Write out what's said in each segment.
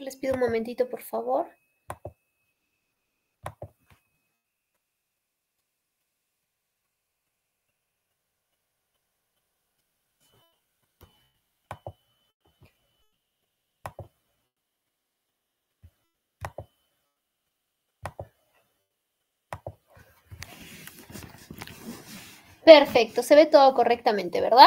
les pido un momentito, por favor. Perfecto, se ve todo correctamente, ¿verdad?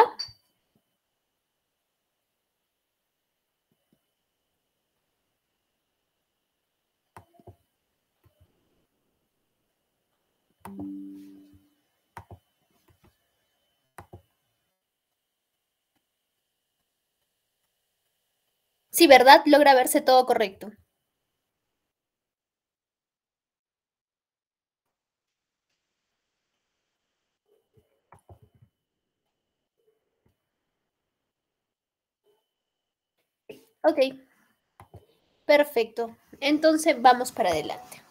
Sí, ¿verdad? Logra verse todo correcto. Ok, perfecto. Entonces vamos para adelante.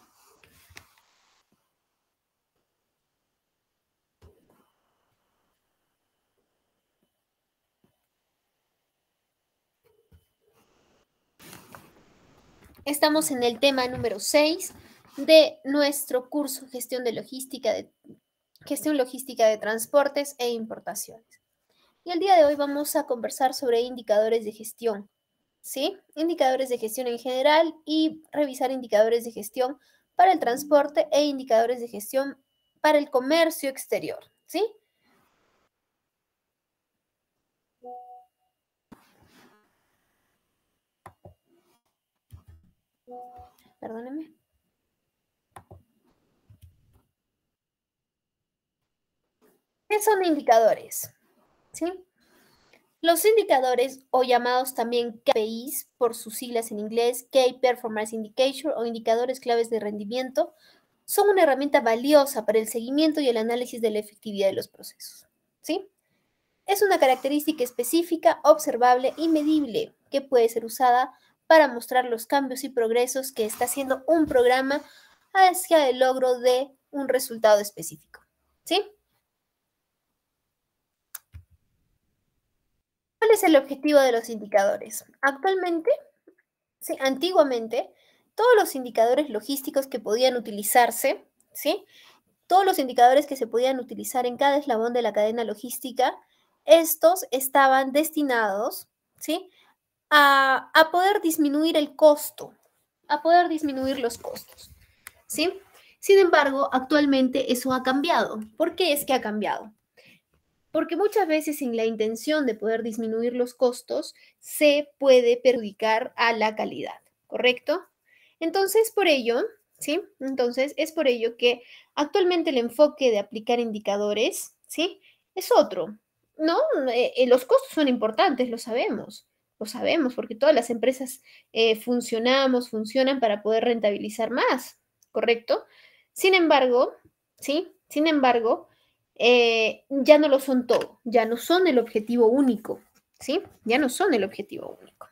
Estamos en el tema número 6 de nuestro curso Gestión de Logística de Gestión Logística de Transportes e Importaciones. Y el día de hoy vamos a conversar sobre indicadores de gestión. ¿sí? Indicadores de gestión en general y revisar indicadores de gestión para el transporte e indicadores de gestión para el comercio exterior, ¿sí? Perdóneme. ¿Qué son indicadores? ¿Sí? Los indicadores, o llamados también KPIs por sus siglas en inglés, Key Performance Indicator o indicadores claves de rendimiento, son una herramienta valiosa para el seguimiento y el análisis de la efectividad de los procesos. ¿sí? Es una característica específica, observable y medible que puede ser usada para mostrar los cambios y progresos que está haciendo un programa hacia el logro de un resultado específico. ¿Sí? es el objetivo de los indicadores? Actualmente, sí, antiguamente, todos los indicadores logísticos que podían utilizarse, ¿sí? todos los indicadores que se podían utilizar en cada eslabón de la cadena logística, estos estaban destinados ¿sí? a, poder disminuir el costo, a poder disminuir los costos. ¿sí? Sin embargo, actualmente eso ha cambiado. ¿Por qué es que ha cambiado? porque muchas veces sin la intención de poder disminuir los costos se puede perjudicar a la calidad, ¿correcto? Entonces, por ello, ¿sí? Entonces, es por ello que actualmente el enfoque de aplicar indicadores, ¿sí? Es otro, ¿no? Eh, eh, los costos son importantes, lo sabemos, lo sabemos, porque todas las empresas eh, funcionamos, funcionan para poder rentabilizar más, ¿correcto? Sin embargo, ¿sí? Sin embargo, eh, ya no lo son todo, ya no son el objetivo único, ¿sí? Ya no son el objetivo único.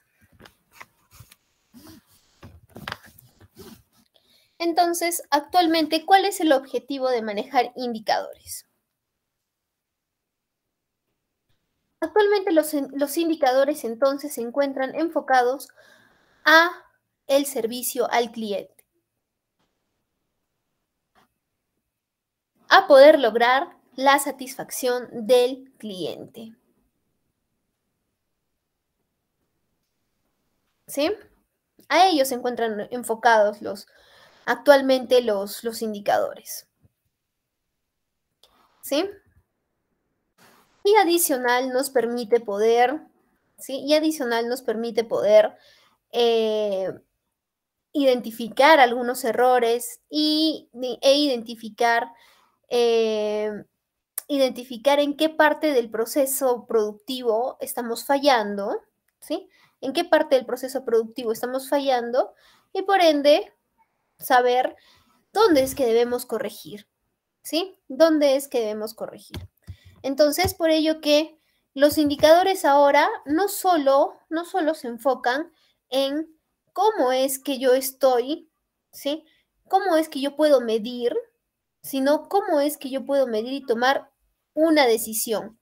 Entonces, actualmente, ¿cuál es el objetivo de manejar indicadores? Actualmente los, los, indicadores entonces se encuentran enfocados a el servicio al cliente. A poder lograr la satisfacción del cliente. ¿Sí? A ellos se encuentran enfocados los, actualmente los, los indicadores. ¿Sí? Y adicional nos permite poder, ¿sí? Y adicional nos permite poder eh, identificar algunos errores y, e identificar eh, identificar en qué parte del proceso productivo estamos fallando, ¿sí? En qué parte del proceso productivo estamos fallando y por ende saber dónde es que debemos corregir, ¿sí? ¿Dónde es que debemos corregir? Entonces, por ello que los indicadores ahora no solo, no se enfocan en cómo es que yo estoy, ¿sí? ¿Cómo es que yo puedo medir? Sino cómo es que yo puedo medir y tomar una decisión.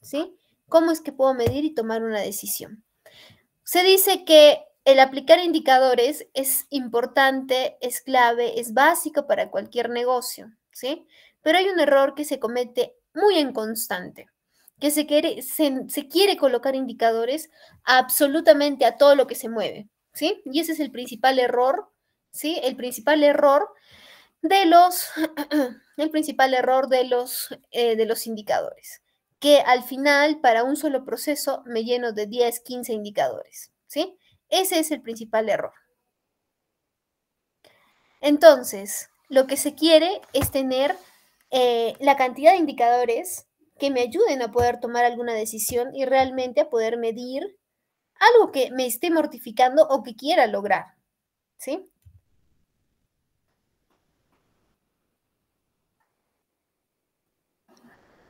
¿Sí? ¿Cómo es que puedo medir y tomar una decisión? Se dice que el aplicar indicadores es importante, es clave, es básico para cualquier negocio, ¿sí? Pero hay un error que se comete muy en constante, que se quiere, se, se quiere colocar indicadores absolutamente a todo lo que se mueve, ¿sí? Y ese es el principal error, ¿sí? El principal error de los, el principal error de los, eh, de los indicadores, que al final para un solo proceso me lleno de 10, 15 indicadores, ¿sí? Ese es el principal error. Entonces, lo que se quiere es tener eh, la cantidad de indicadores que me ayuden a poder tomar alguna decisión y realmente a poder medir algo que me esté mortificando o que quiera lograr, ¿sí?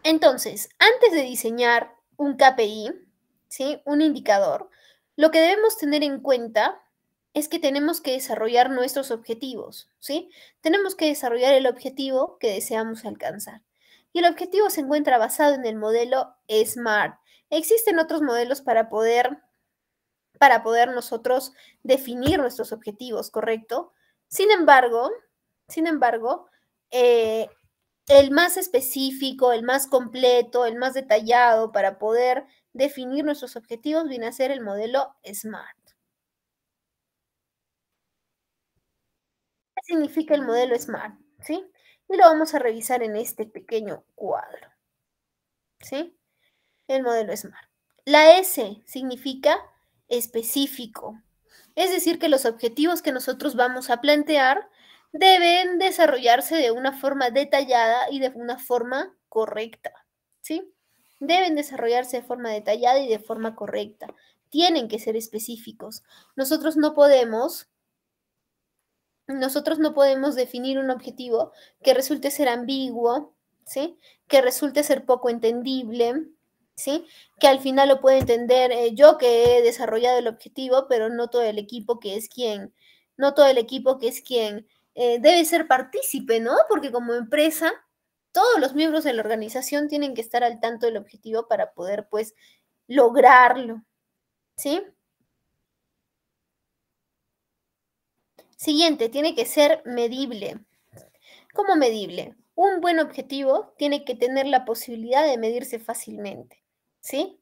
Entonces, antes de diseñar un KPI, ¿sí? un indicador, lo que debemos tener en cuenta es que tenemos que desarrollar nuestros objetivos, ¿sí? Tenemos que desarrollar el objetivo que deseamos alcanzar. Y el objetivo se encuentra basado en el modelo SMART. Existen otros modelos para poder para poder nosotros definir nuestros objetivos, ¿correcto? Sin embargo, sin embargo, eh, el más específico, el más completo, el más detallado para poder definir nuestros objetivos viene a ser el modelo SMART. ¿Qué significa el modelo SMART? ¿Sí? Y lo vamos a revisar en este pequeño cuadro. ¿Sí? El modelo SMART. La S significa específico. Es decir, que los objetivos que nosotros vamos a plantear deben desarrollarse de una forma detallada y de una forma correcta, ¿sí? Deben desarrollarse de forma detallada y de forma correcta. Tienen que ser específicos. Nosotros no podemos nosotros no podemos definir un objetivo que resulte ser ambiguo, ¿sí? Que resulte ser poco entendible, ¿sí? Que al final lo puede entender eh, yo que he desarrollado el objetivo, pero no todo el equipo que es quien, no todo el equipo que es quien eh, debe ser partícipe, ¿no? Porque como empresa, todos los miembros de la organización tienen que estar al tanto del objetivo para poder, pues, lograrlo, ¿sí? Siguiente, tiene que ser medible. ¿Cómo medible? Un buen objetivo tiene que tener la posibilidad de medirse fácilmente, ¿sí?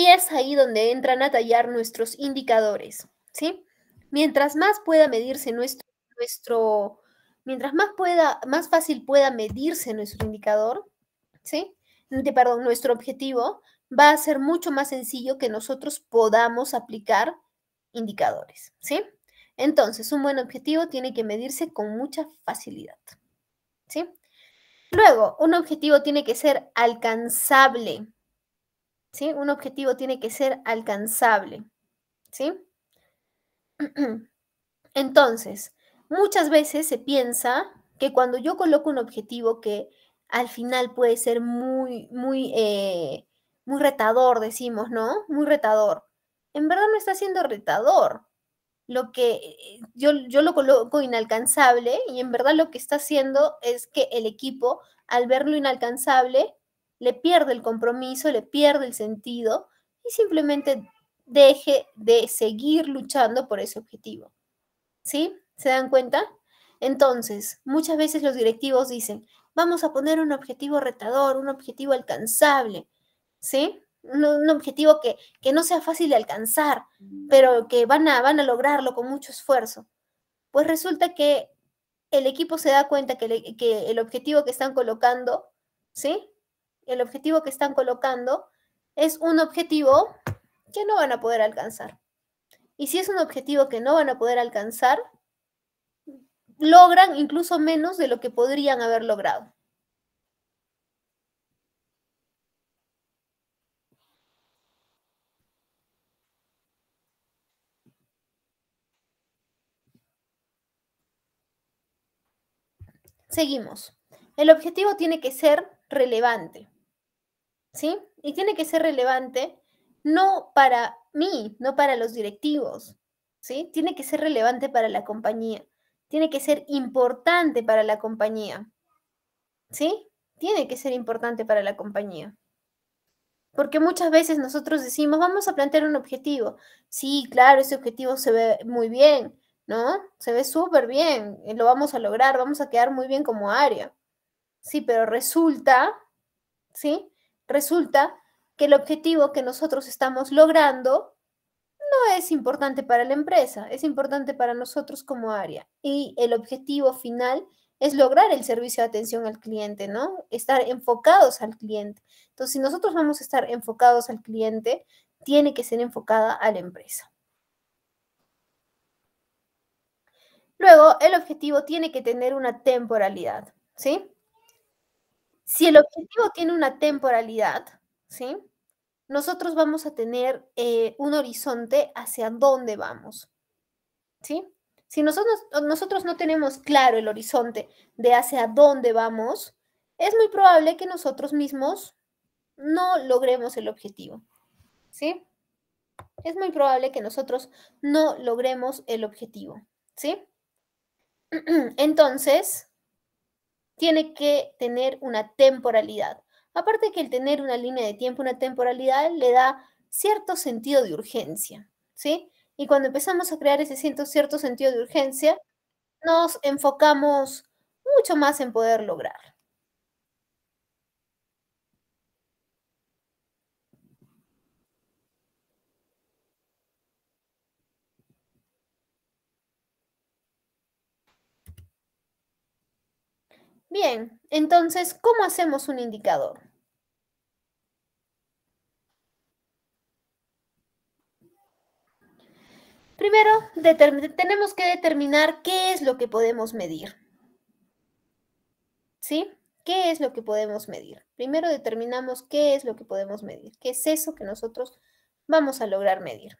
Y es ahí donde entran a tallar nuestros indicadores, ¿sí? Mientras más pueda medirse nuestro, nuestro mientras más pueda, más fácil pueda medirse nuestro indicador, ¿sí? De, perdón, nuestro objetivo, va a ser mucho más sencillo que nosotros podamos aplicar indicadores, ¿sí? Entonces, un buen objetivo tiene que medirse con mucha facilidad, ¿sí? Luego, un objetivo tiene que ser alcanzable, ¿sí? Un objetivo tiene que ser alcanzable, ¿sí? Entonces, muchas veces se piensa que cuando yo coloco un objetivo que al final puede ser muy, muy, eh, muy retador, decimos, ¿no? Muy retador. En verdad no está siendo retador. Lo que eh, eh, yo, yo lo coloco inalcanzable y en verdad lo que está haciendo es que el equipo, al verlo inalcanzable, le pierde el compromiso, le pierde el sentido y simplemente deje de seguir luchando por ese objetivo. ¿Sí? ¿Se dan cuenta? Entonces, muchas veces los directivos dicen, vamos a poner un objetivo retador, un objetivo alcanzable, ¿sí? Un, objetivo que, no sea fácil de alcanzar, pero que van a, van a lograrlo con mucho esfuerzo. Pues resulta que el equipo se da cuenta que, que el objetivo que están colocando, ¿sí? el objetivo que están colocando es un objetivo que no van a poder alcanzar. Y si es un objetivo que no van a poder alcanzar, logran incluso menos de lo que podrían haber logrado. Seguimos. El objetivo tiene que ser relevante. ¿sí? Y tiene que ser relevante no para mí, no para los directivos, ¿sí? Tiene que ser relevante para la compañía, tiene que ser importante para la compañía, ¿sí? Tiene que ser importante para la compañía. Porque muchas veces nosotros decimos, vamos a plantear un objetivo. Sí, claro, ese objetivo se ve muy bien, ¿no? Se ve súper bien, eh, lo vamos a lograr, vamos a quedar muy bien como área. Sí, pero resulta, ¿sí? resulta que el objetivo que nosotros estamos logrando no es importante para la empresa, es importante para nosotros como área. Y el objetivo final es lograr el servicio de atención al cliente, ¿no? Estar enfocados al cliente. Entonces, si nosotros vamos a estar enfocados al cliente, tiene que ser enfocada a la empresa. Luego, el objetivo tiene que tener una temporalidad, ¿sí? Si el objetivo tiene una temporalidad, ¿sí? Nosotros vamos a tener eh, un horizonte hacia dónde vamos, ¿sí? Si nosotros, nosotros no tenemos claro el horizonte de hacia dónde vamos, es muy probable que nosotros mismos no logremos el objetivo, ¿sí? Es muy probable que nosotros no logremos el objetivo, ¿sí? Entonces, tiene que tener una temporalidad. Aparte que el tener una línea de tiempo, una temporalidad, le da cierto sentido de urgencia, ¿sí? Y cuando empezamos a crear ese cierto sentido de urgencia, nos enfocamos mucho más en poder lograr. Bien, entonces, ¿cómo hacemos un indicador? Primero, tenemos que determinar qué es lo que podemos medir. ¿Sí? ¿Qué es lo que podemos medir? Primero determinamos qué es lo que podemos medir, qué es eso que nosotros vamos a lograr medir.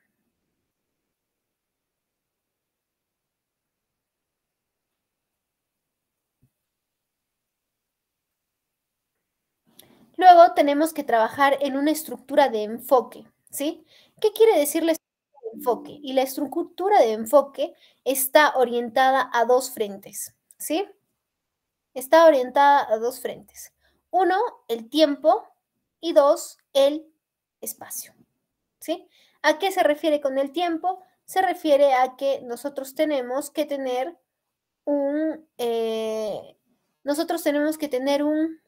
Luego tenemos que trabajar en una estructura de enfoque, ¿sí? ¿Qué quiere decir la estructura de enfoque? Y la estructura de enfoque está orientada a dos frentes, ¿sí? Está orientada a dos frentes. Uno, el tiempo y dos, el espacio, ¿sí? ¿A qué se refiere con el tiempo? Se refiere a que nosotros tenemos que tener un, eh, nosotros tenemos que tener un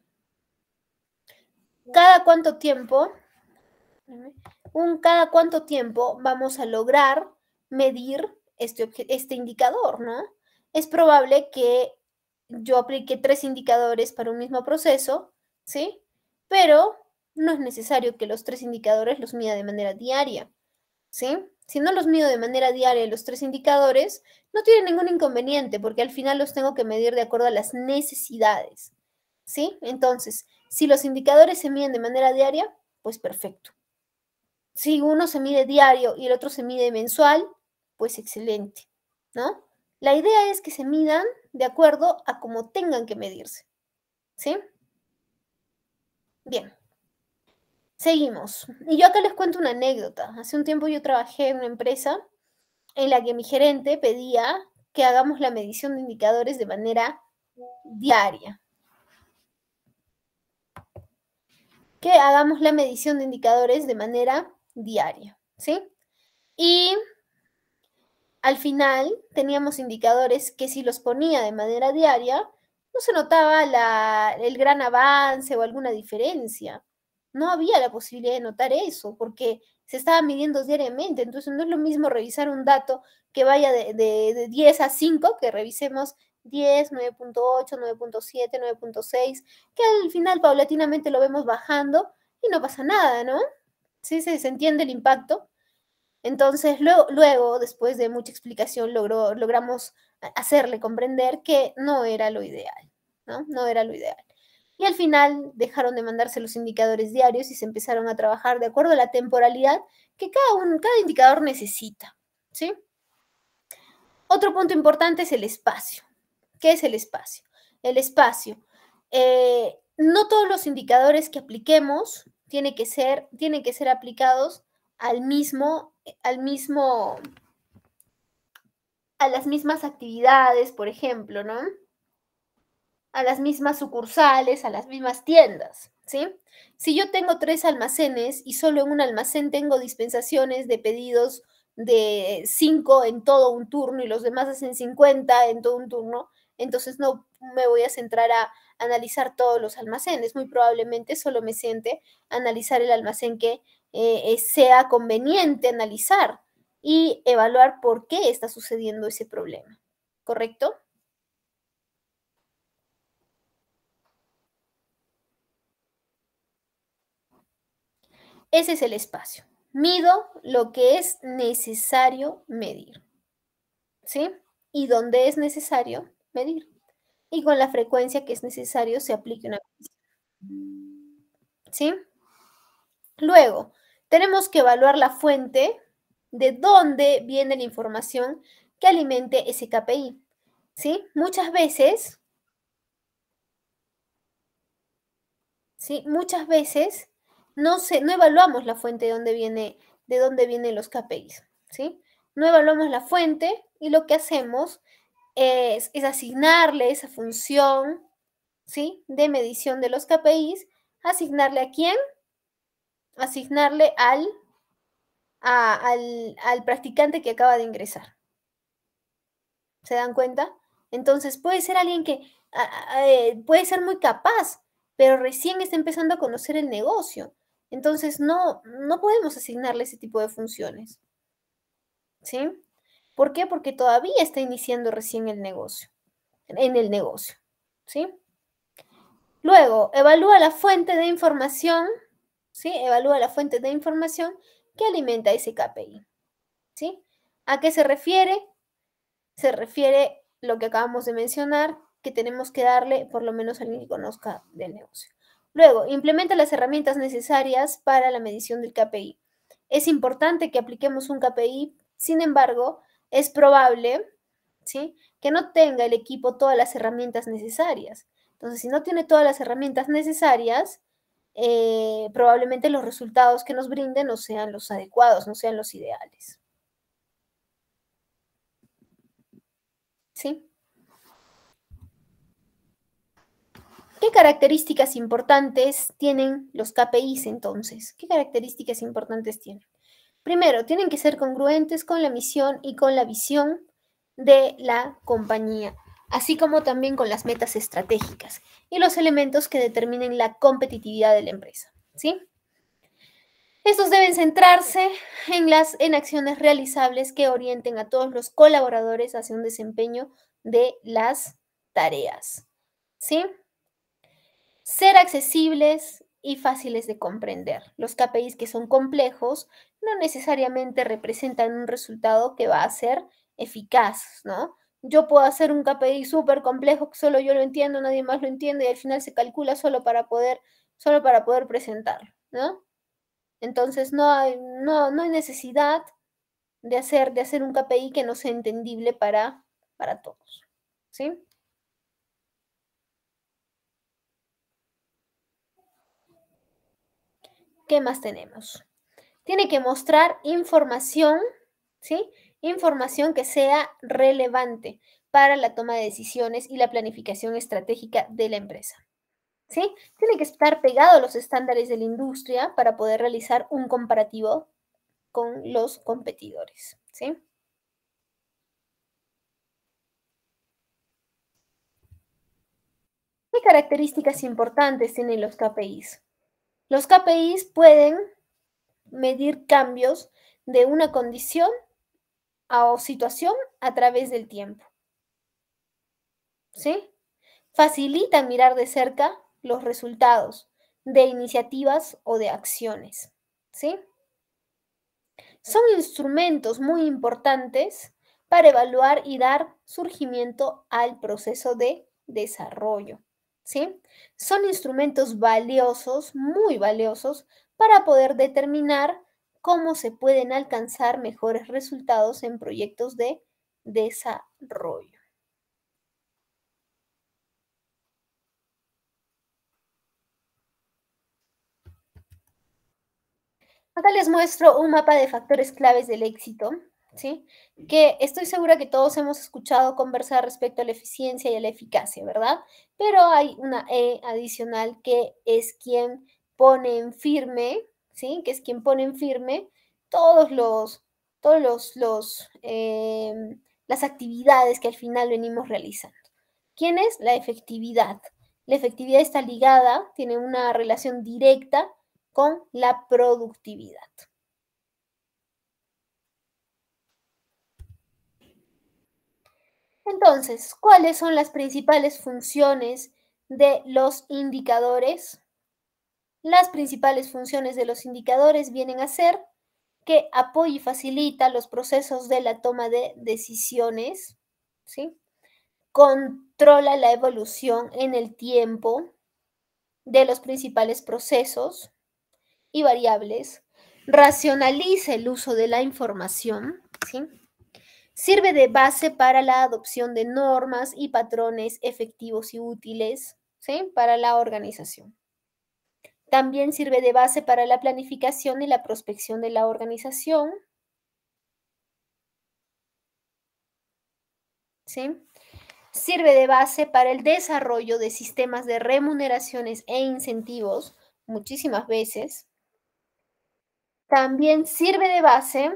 cada cuánto tiempo, un cada cuánto tiempo vamos a lograr medir este, este indicador, ¿no? Es probable que yo aplique tres indicadores para un mismo proceso, ¿sí? Pero no es necesario que los tres indicadores los mida de manera diaria, ¿sí? Si no los mido de manera diaria los tres indicadores, no tiene ningún inconveniente porque al final los tengo que medir de acuerdo a las necesidades, ¿sí? Entonces, si los indicadores se miden de manera diaria, pues perfecto. Si uno se mide diario y el otro se mide mensual, pues excelente, ¿no? La idea es que se midan de acuerdo a cómo tengan que medirse, ¿sí? Bien. Seguimos. Y yo acá les cuento una anécdota. Hace un tiempo yo trabajé en una empresa en la que mi gerente pedía que hagamos la medición de indicadores de manera diaria, que hagamos la medición de indicadores de manera diaria, ¿sí? Y al final teníamos indicadores que si los ponía de manera diaria, no se notaba la, el gran avance o alguna diferencia. No había la posibilidad de notar eso porque se estaba midiendo diariamente. Entonces no es lo mismo revisar un dato que vaya de, de, de 10 a 5 que revisemos 10, 9.8, 9.7, 9.6, que al final paulatinamente lo vemos bajando y no pasa nada, ¿no? Sí, se entiende el impacto. Entonces, lo, luego, después de mucha explicación, logró, logramos hacerle comprender que no era lo ideal, ¿no? No era lo ideal. Y al final dejaron de mandarse los indicadores diarios y se empezaron a trabajar de acuerdo a la temporalidad que cada, un, cada indicador necesita, ¿sí? Otro punto importante es el espacio. ¿Qué es el espacio? El espacio. Eh, no todos los indicadores que apliquemos tienen que ser, que ser aplicados al mismo, eh, al mismo, a las mismas actividades, por ejemplo, ¿no? A las mismas sucursales, a las mismas tiendas, ¿sí? Si yo tengo tres almacenes y solo en un almacén tengo dispensaciones de pedidos de 5 en todo un turno y los demás hacen 50 en todo un turno, entonces no me voy a centrar a analizar todos los almacenes, muy probablemente solo me siente analizar el almacén que eh, sea conveniente analizar y evaluar por qué está sucediendo ese problema, ¿correcto? Ese es el espacio. Mido lo que es necesario medir. ¿Sí? Y donde es necesario, medir y con la frecuencia que es necesario se aplique una ¿Sí? Luego, tenemos que evaluar la fuente de dónde viene la información que alimente ese KPI. ¿Sí? Muchas veces, ¿sí? Muchas veces no, se, no evaluamos la fuente de dónde, viene, de dónde vienen los KPIs, ¿sí? No evaluamos la fuente y lo que hacemos es, asignarle esa función ¿sí? de medición de los KPIs, asignarle a quién? Asignarle al, al, practicante que acaba de ingresar. ¿Se dan cuenta? Entonces puede ser alguien que eh, puede ser muy capaz, pero recién está empezando a conocer el negocio. Entonces no, no podemos asignarle ese tipo de funciones. ¿Sí? ¿Por qué? Porque todavía está iniciando recién el negocio, en el negocio, ¿sí? Luego, evalúa la fuente de información, ¿sí? Evalúa la fuente de información que alimenta ese KPI, ¿sí? ¿A qué se refiere? Se refiere lo que acabamos de mencionar, que tenemos que darle por lo menos a alguien que conozca del negocio. Luego, implementa las herramientas necesarias para la medición del KPI. Es importante que apliquemos un KPI, sin embargo, es probable ¿sí? que no tenga el equipo todas las herramientas necesarias. Entonces, si no tiene todas las herramientas necesarias, eh, probablemente los resultados que nos brinden no sean los adecuados, no sean los ideales. ¿Sí? ¿Qué características importantes tienen los KPIs entonces? ¿Qué características importantes tienen? Primero, tienen que ser congruentes con la misión y con la visión de la compañía, así como también con las metas estratégicas y los elementos que determinen la competitividad de la empresa. ¿sí? Estos deben centrarse en, las, en acciones realizables que orienten a todos los colaboradores hacia un desempeño de las tareas. ¿sí? Ser accesibles y fáciles de comprender. Los KPIs que son complejos no necesariamente representan un resultado que va a ser eficaz, ¿no? Yo puedo hacer un KPI súper complejo que solo yo lo entiendo, nadie más lo entiende y al final se calcula solo para poder, solo para poder presentarlo, ¿no? Entonces no hay, no, hay necesidad de hacer, de hacer un KPI que no sea entendible para, para todos, ¿sí? ¿Qué más tenemos? Tiene que mostrar información, ¿sí? Información que sea relevante para la toma de decisiones y la planificación estratégica de la empresa. ¿Sí? Tiene que estar pegado a los estándares de la industria para poder realizar un comparativo con los competidores. ¿Sí? ¿Qué características importantes tienen los KPIs? Los KPIs pueden medir cambios de una condición o situación a través del tiempo. ¿Sí? Facilita mirar de cerca los resultados de iniciativas o de acciones. ¿Sí? Son instrumentos muy importantes para evaluar y dar surgimiento al proceso de desarrollo. ¿Sí? Son instrumentos valiosos, muy valiosos, para poder determinar cómo se pueden alcanzar mejores resultados en proyectos de desarrollo. Acá les muestro un mapa de factores claves del éxito, ¿sí? Que estoy segura que todos hemos escuchado conversar respecto a la eficiencia y a la eficacia, ¿verdad? Pero hay una E adicional que es quien pone en firme, ¿sí? Que es quien pone en firme todos los, todos los, em, las actividades que al final venimos realizando. ¿Quién es? La efectividad. La efectividad está ligada, tiene una relación directa con la productividad. Entonces, ¿cuáles son las principales funciones de los indicadores? Las principales funciones de los indicadores vienen a ser que apoya y facilita los procesos de la toma de decisiones, ¿sí? controla la evolución en el tiempo de los principales procesos y variables, racionaliza el uso de la información, ¿sí? sirve de base para la adopción de normas y patrones efectivos y útiles ¿sí? para la organización. También sirve de base para la planificación y la prospección de la organización. ¿Sí? Sirve de base para el desarrollo de sistemas de remuneraciones e incentivos muchísimas veces. También sirve de base,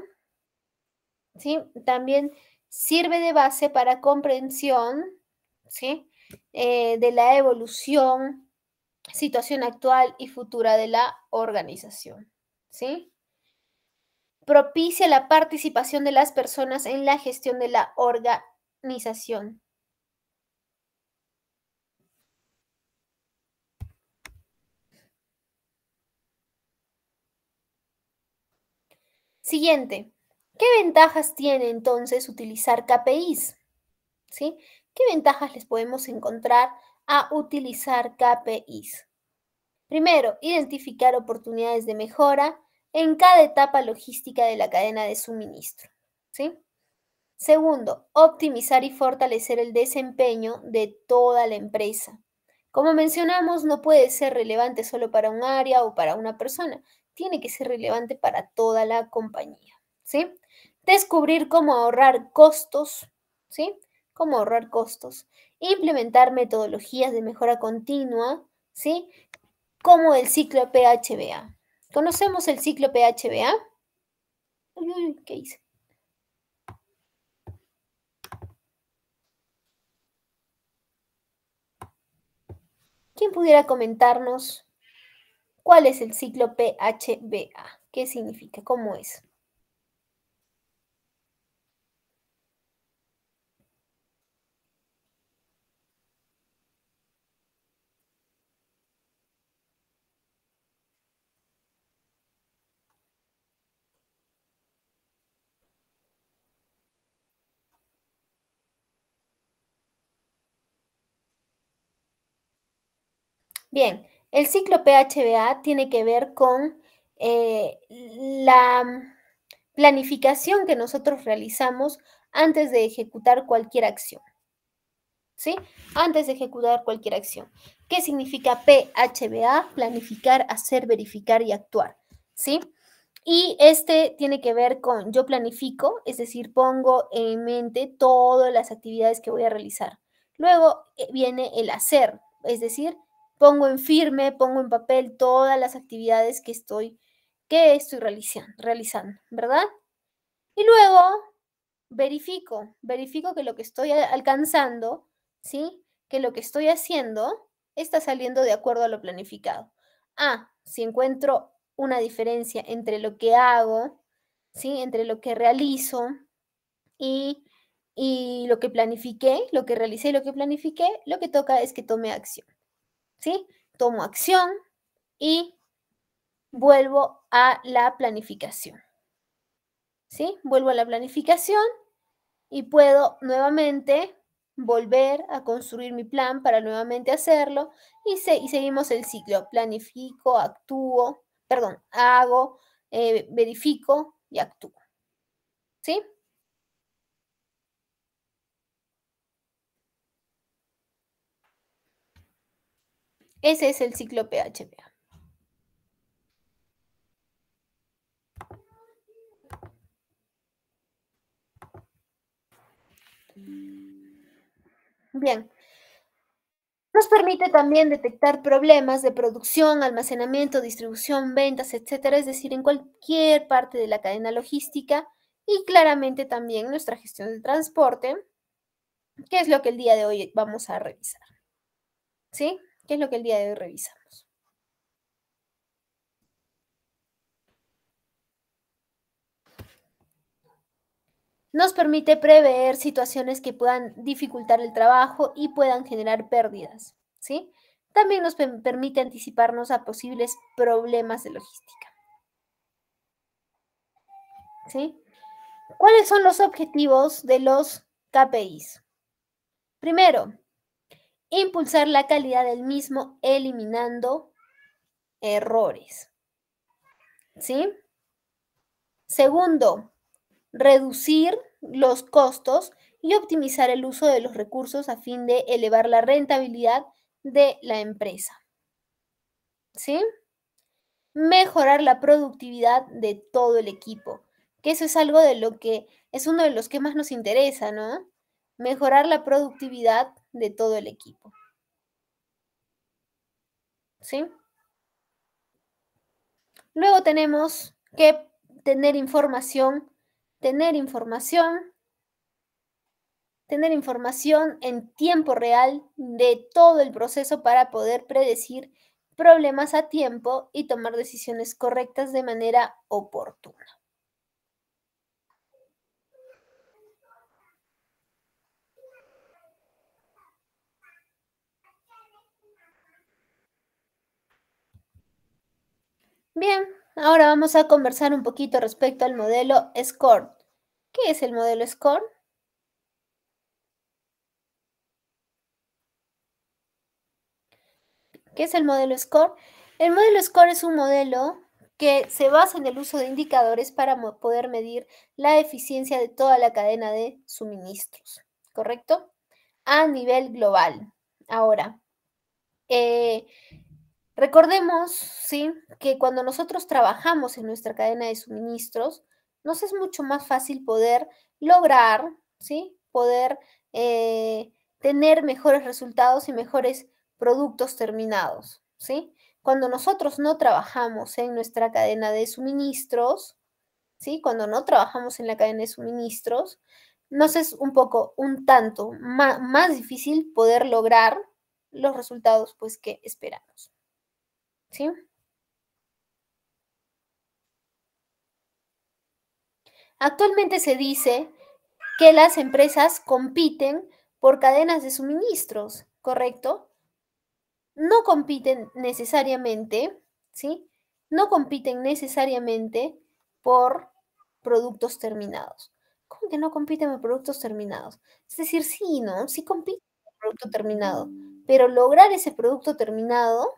¿sí? También sirve de base para comprensión, ¿sí? Eh, de la evolución situación actual y futura de la organización. ¿Sí? Propicia la participación de las personas en la gestión de la organización. Siguiente, ¿qué ventajas tiene entonces utilizar KPIs? ¿Sí? ¿Qué ventajas les podemos encontrar a utilizar KPIs. Primero, identificar oportunidades de mejora en cada etapa logística de la cadena de suministro. ¿sí? Segundo, optimizar y fortalecer el desempeño de toda la empresa. Como mencionamos, no puede ser relevante solo para un área o para una persona, tiene que ser relevante para toda la compañía. ¿sí? Descubrir cómo ahorrar costos, ¿sí? Cómo ahorrar costos implementar metodologías de mejora continua, ¿sí? Como el ciclo PHBA. ¿Conocemos el ciclo PHBA? Uy, ¿qué hice? ¿Quién pudiera comentarnos cuál es el ciclo PHBA? ¿Qué significa? ¿Cómo es? Bien, el ciclo PHBA tiene que ver con eh, la planificación que nosotros realizamos antes de ejecutar cualquier acción. ¿Sí? Antes de ejecutar cualquier acción. ¿Qué significa PHBA? Planificar, hacer, verificar y actuar. ¿Sí? Y este tiene que ver con yo planifico, es decir, pongo en mente todas las actividades que voy a realizar. Luego eh, viene el hacer, es decir, pongo en firme, pongo en papel todas las actividades que estoy, que estoy realizando, realizando, ¿verdad? Y luego verifico, verifico que lo que estoy alcanzando, ¿sí? Que lo que estoy haciendo está saliendo de acuerdo a lo planificado. Ah, si encuentro una diferencia entre lo que hago, ¿sí? Entre lo que realizo y, y lo que planifiqué, lo que realicé y lo que planifiqué, lo que toca es que tome acción. ¿sí? Tomo acción y vuelvo a la planificación. ¿Sí? Vuelvo a la planificación y puedo nuevamente volver a construir mi plan para nuevamente hacerlo y, seguimos el ciclo. Planifico, actúo, perdón, hago, eh, verifico y actúo. ¿Sí? Ese es el ciclo PHPA. Bien. Nos permite también detectar problemas de producción, almacenamiento, distribución, ventas, etcétera, es decir, en cualquier parte de la cadena logística y claramente también nuestra gestión del transporte, que es lo que el día de hoy vamos a revisar. ¿Sí? ¿Qué es lo que el día de hoy revisamos. Nos permite prever situaciones que puedan dificultar el trabajo y puedan generar pérdidas, ¿sí? También nos permite anticiparnos a posibles problemas de logística. ¿Sí? ¿Cuáles son los objetivos de los KPIs? Primero, e impulsar la calidad del mismo eliminando errores. ¿Sí? Segundo, reducir los costos y optimizar el uso de los recursos a fin de elevar la rentabilidad de la empresa. ¿Sí? Mejorar la productividad de todo el equipo, que eso es algo de lo que es uno de los que más nos interesa, ¿no? Mejorar la productividad de todo el equipo. ¿Sí? Luego tenemos que tener información, tener información, tener información en tiempo real de todo el proceso para poder predecir problemas a tiempo y tomar decisiones correctas de manera oportuna. Bien, ahora vamos a conversar un poquito respecto al modelo SCORE. ¿Qué es el modelo SCORE? ¿Qué es el modelo SCORE? El modelo SCORE es un modelo que se basa en el uso de indicadores para poder medir la eficiencia de toda la cadena de suministros, ¿correcto? A nivel global. Ahora, eh, Recordemos, sí, que cuando nosotros trabajamos en nuestra cadena de suministros, nos es mucho más fácil poder lograr, sí, poder eh, tener mejores resultados y mejores productos terminados, sí. Cuando nosotros no trabajamos en nuestra cadena de suministros, sí, cuando no trabajamos en la cadena de suministros, nos es un poco, un tanto más, más difícil poder lograr los resultados pues que esperamos. ¿Sí? Actualmente se dice que las empresas compiten por cadenas de suministros, ¿correcto? No compiten necesariamente, ¿sí? No compiten necesariamente por productos terminados. ¿Cómo que no compiten por productos terminados? Es decir, sí, ¿no? Sí compiten por producto terminado, pero lograr ese producto terminado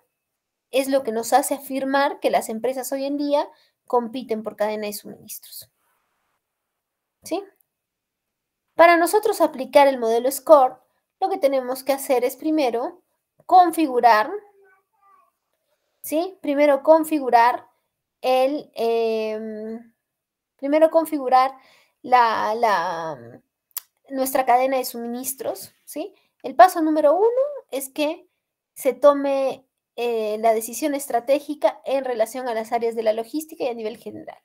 es lo que nos hace afirmar que las empresas hoy en día compiten por cadena de suministros. ¿Sí? Para nosotros aplicar el modelo SCORE, lo que tenemos que hacer es primero configurar, ¿sí? Primero configurar el, em, primero configurar la, la, nuestra cadena de suministros, ¿sí? El paso número uno es que se tome eh, la decisión estratégica en relación a las áreas de la logística y a nivel general.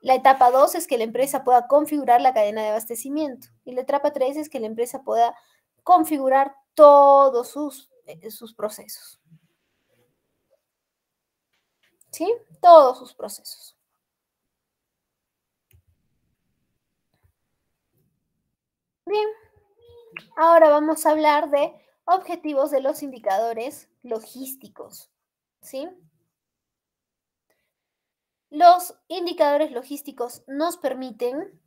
La etapa 2 es que la empresa pueda configurar la cadena de abastecimiento. Y la etapa 3 es que la empresa pueda configurar todos sus, eh, sus procesos. ¿Sí? Todos sus procesos. Bien, ahora vamos a hablar de objetivos de los indicadores logísticos, ¿sí? Los indicadores logísticos nos permiten,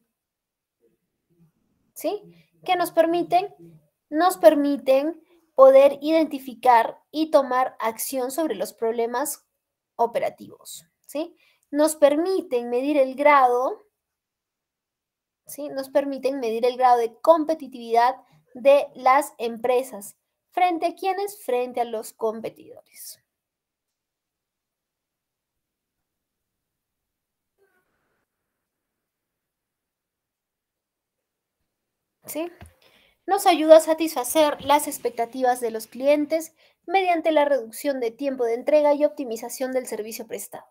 ¿sí? ¿Qué nos permiten? Nos permiten poder identificar y tomar acción sobre los problemas operativos, ¿sí? Nos permiten medir el grado, ¿sí? Nos permiten medir el grado de competitividad de las empresas ¿Frente a quienes, Frente a los competidores. ¿Sí? Nos ayuda a satisfacer las expectativas de los clientes mediante la reducción de tiempo de entrega y optimización del servicio prestado.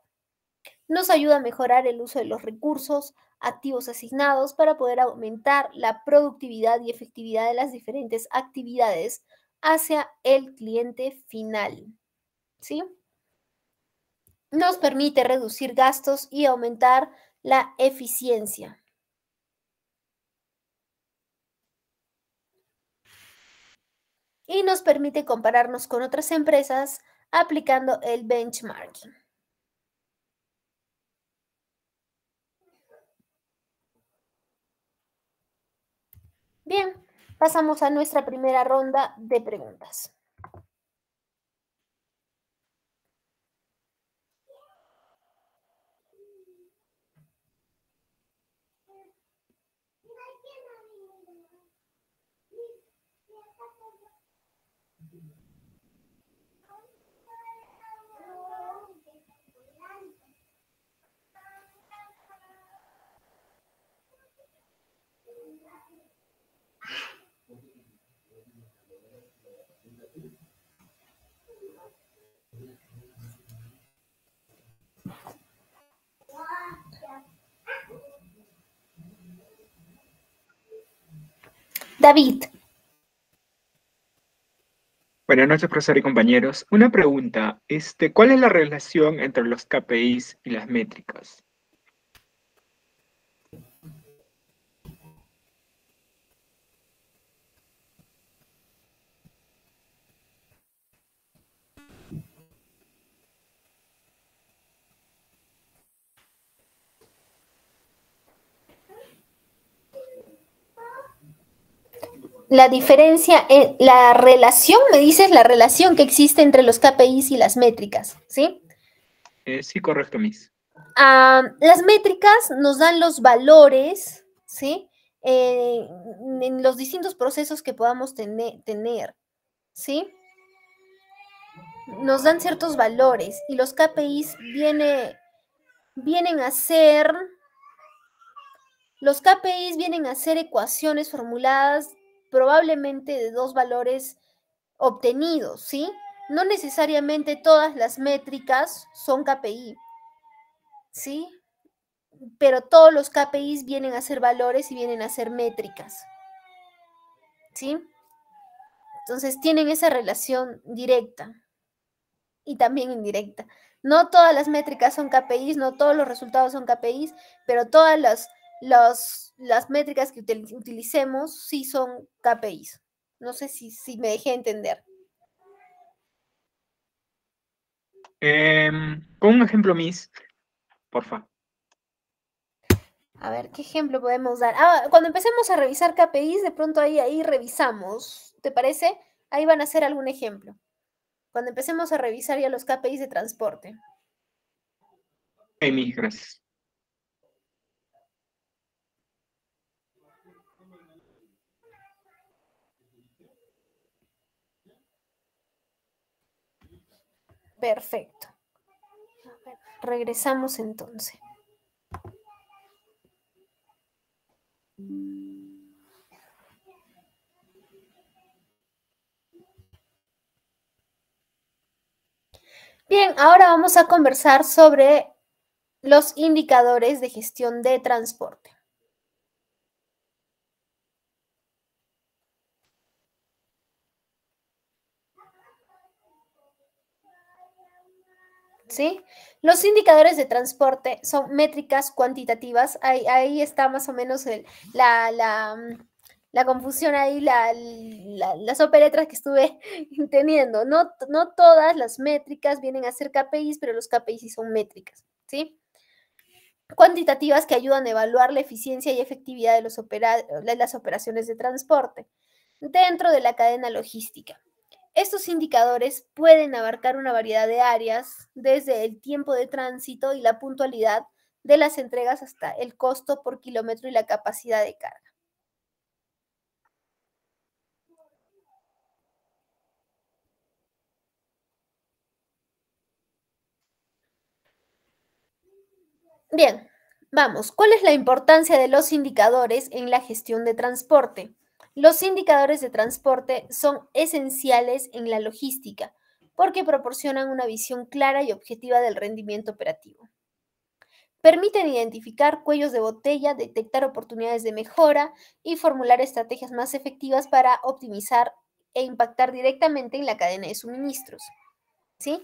Nos ayuda a mejorar el uso de los recursos, activos asignados para poder aumentar la productividad y efectividad de las diferentes actividades hacia el cliente final. ¿Sí? Nos permite reducir gastos y aumentar la eficiencia. Y nos permite compararnos con otras empresas aplicando el benchmarking. Bien, pasamos a nuestra primera ronda de preguntas. David. Buenas noches, profesor y compañeros. Una pregunta, este, ¿cuál es la relación entre los KPIs y las métricas? la diferencia, en, eh, la relación, me dices, la relación que existe entre los KPIs y las métricas, ¿sí? Eh, sí, correcto, Miss. Ah, las métricas nos dan los valores, ¿sí? Eh, en los distintos procesos que podamos tener, ¿sí? Nos dan ciertos valores y los KPIs vienen a ser... Los KPIs vienen a ser ecuaciones formuladas probablemente de dos valores obtenidos, ¿sí? No necesariamente todas las métricas son KPI, ¿sí? Pero todos los KPIs vienen a ser valores y vienen a ser métricas, ¿sí? Entonces tienen esa relación directa y también indirecta. No todas las métricas son KPIs, no todos los resultados son KPIs, pero todas las las métricas que utilicemos sí son KPIs. No sé si, me dejé entender. Em, con un ejemplo, Miss, favor. A ver, ¿qué ejemplo podemos dar? Ah, cuando empecemos a revisar KPIs, de pronto ahí, ahí revisamos. ¿Te parece? Ahí van a hacer algún ejemplo. Cuando empecemos a revisar ya los KPIs de transporte. Miss, gracias. Perfecto. Regresamos entonces. Bien, ahora vamos a conversar sobre los indicadores de gestión de transporte. Los indicadores de transporte son métricas cuantitativas, ahí, está más o menos mm, la, confusión ahí, las operetras que estuve teniendo. No, todas las métricas vienen a ser KPIs, pero los KPIs son métricas, ¿sí? Cuantitativas que ayudan a evaluar la eficiencia y efectividad de las operaciones de transporte dentro de la cadena logística. Estos indicadores pueden abarcar una variedad de áreas, desde el tiempo de tránsito y la puntualidad de las entregas hasta el costo por kilómetro y la capacidad de carga. Bien, vamos, ¿cuál es la importancia de los indicadores en la gestión de transporte? Los indicadores de transporte son esenciales en la logística porque proporcionan una visión clara y objetiva del rendimiento operativo. Permiten identificar cuellos de botella, detectar oportunidades de mejora y formular estrategias más efectivas para optimizar e impactar directamente en la cadena de suministros. ¿Sí?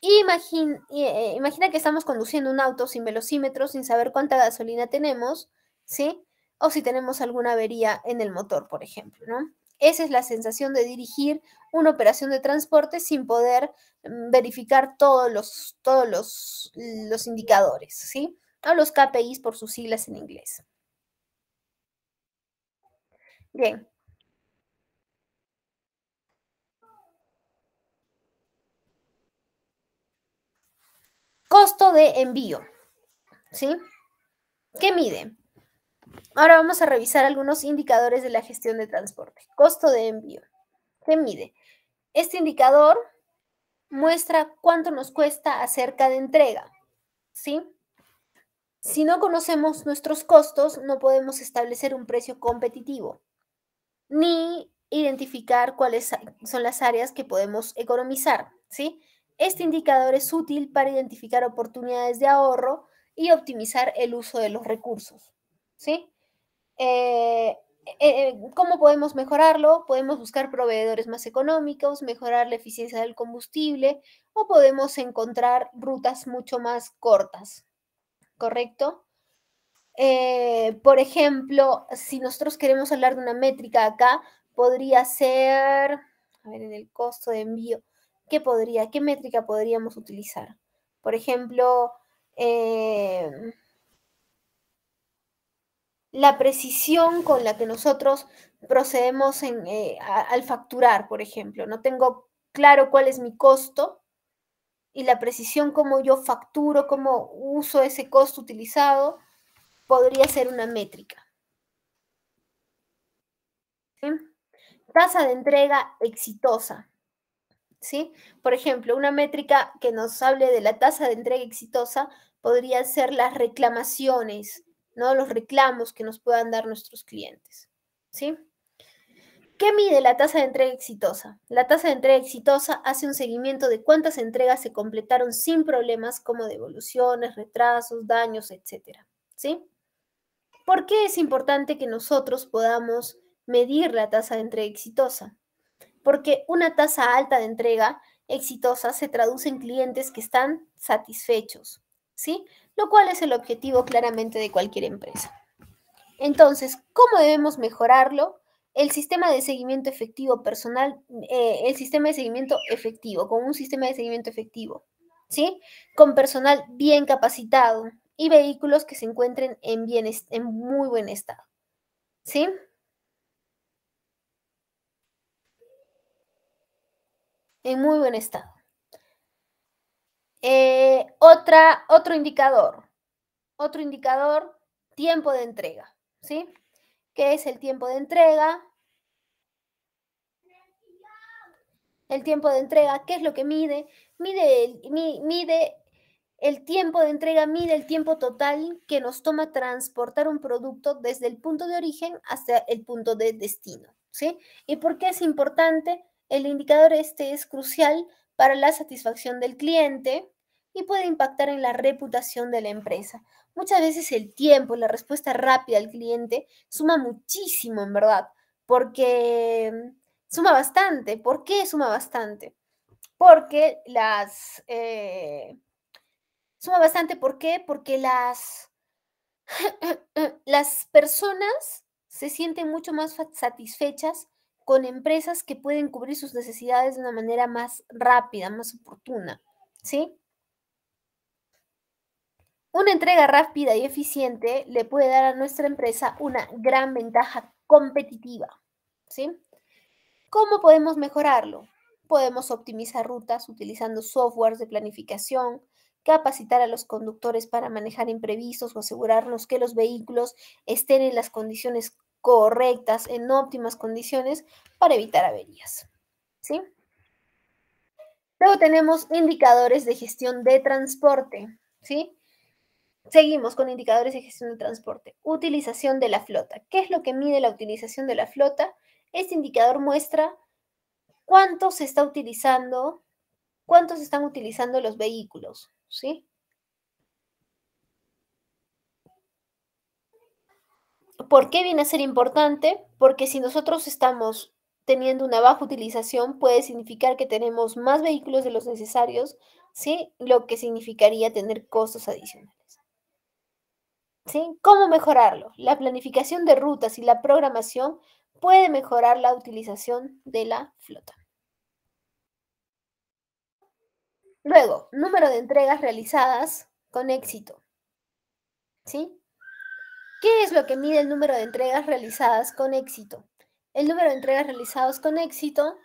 Imagina, eh, imagina que estamos conduciendo un auto sin velocímetro, sin saber cuánta gasolina tenemos, ¿sí? o si tenemos alguna avería en el motor, por ejemplo, ¿no? Esa es la sensación de dirigir una operación de transporte sin poder mm, verificar todos los, todos los, indicadores, ¿sí? O los KPIs por sus siglas en inglés. Bien. Costo de envío, ¿sí? ¿Qué mide? Ahora vamos a revisar algunos indicadores de la gestión de transporte. Costo de envío. ¿Qué mide. Este indicador muestra cuánto nos cuesta hacer cada entrega. ¿Sí? Si no conocemos nuestros costos, no podemos establecer un precio competitivo ni identificar cuáles son las áreas que podemos economizar. ¿sí? Este indicador es útil para identificar oportunidades de ahorro y optimizar el uso de los recursos. Eh, eh, eh, ¿Cómo podemos mejorarlo? Podemos buscar proveedores más económicos, mejorar la eficiencia del combustible o podemos encontrar rutas mucho más cortas, ¿correcto? por ejemplo, si nosotros queremos hablar de una métrica acá, podría ser, a ver, en el costo de envío, ¿qué podría, qué métrica podríamos utilizar? Por ejemplo, la precisión con la que nosotros procedemos eh, al facturar, por ejemplo. No tengo claro cuál es mi costo y la precisión como yo facturo, cómo uso ese costo utilizado, podría ser una métrica. Tasa de entrega exitosa. ¿Sí? Por ejemplo, una métrica que nos hable de la tasa de entrega exitosa podría ser las reclamaciones ¿no? Los reclamos que nos puedan dar nuestros clientes, ¿sí? ¿Qué mide la tasa de entrega exitosa? La tasa de entrega exitosa hace un seguimiento de cuántas entregas se completaron sin problemas como devoluciones, retrasos, daños, etc. ¿Sí? ¿Por qué es importante que nosotros podamos medir la tasa de entrega exitosa? Porque una tasa alta de entrega exitosa se traduce en clientes que están satisfechos, ¿sí? Lo cual es el objetivo claramente de cualquier empresa. Entonces, ¿cómo debemos mejorarlo? El sistema de seguimiento efectivo personal, eh, el sistema de seguimiento efectivo, con un sistema de seguimiento efectivo, ¿sí? Con personal bien capacitado y vehículos que se encuentren en, en muy buen estado, ¿sí? En muy buen estado. Eh, otra, otro indicador, otro indicador, tiempo de entrega, ¿sí? ¿Qué es el tiempo de entrega? El tiempo de entrega, ¿qué es lo que mide? Mide, mide el tiempo de entrega, mide el tiempo total que nos toma transportar un producto desde el punto de origen hasta el punto de destino, ¿sí? ¿Y por qué es importante? El indicador este es crucial para la satisfacción del cliente, y puede impactar en la reputación de la empresa. Muchas veces el tiempo, la respuesta rápida al cliente suma muchísimo, en verdad, porque mm, suma bastante. ¿Por qué suma bastante? Porque las... Eh, suma bastante, ¿por qué? Porque las, las personas se sienten mucho más satisfechas con empresas que pueden cubrir sus necesidades de una manera más rápida, más oportuna, ¿sí? Una entrega rápida y eficiente le puede dar a nuestra empresa una gran ventaja competitiva. ¿sí? ¿Cómo podemos mejorarlo? Podemos optimizar rutas utilizando softwares de planificación, capacitar a los conductores para manejar imprevistos o asegurarnos que los vehículos estén en las condiciones correctas, en óptimas condiciones, para evitar averías. ¿Sí? Luego tenemos indicadores de gestión de transporte, ¿sí? Seguimos con indicadores de gestión de transporte. Utilización de la flota. ¿Qué es lo que mide la utilización de la flota? Este indicador muestra cuánto se está utilizando, cuántos están utilizando los vehículos, ¿sí? ¿Por qué viene a ser importante? Porque si nosotros estamos teniendo una baja utilización, puede significar que tenemos más vehículos de los necesarios, ¿sí? Lo que significaría tener costos adicionales. ¿Cómo mejorarlo? La planificación de rutas y la programación puede mejorar la utilización de la flota. Luego, número de entregas realizadas con éxito. ¿Qué es lo que mide el número de entregas realizadas con éxito? El número de entregas realizadas con éxito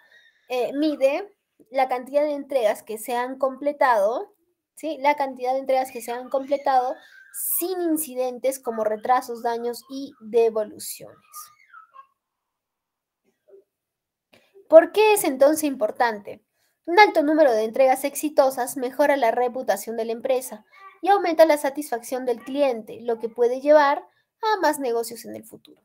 eh, mide la cantidad de entregas que se han completado, La cantidad de entregas que se han completado sin incidentes como retrasos, daños y devoluciones. ¿Por qué es entonces importante? Un alto número de entregas exitosas mejora la reputación de la empresa y aumenta la satisfacción del cliente, lo que puede llevar a más negocios en el futuro.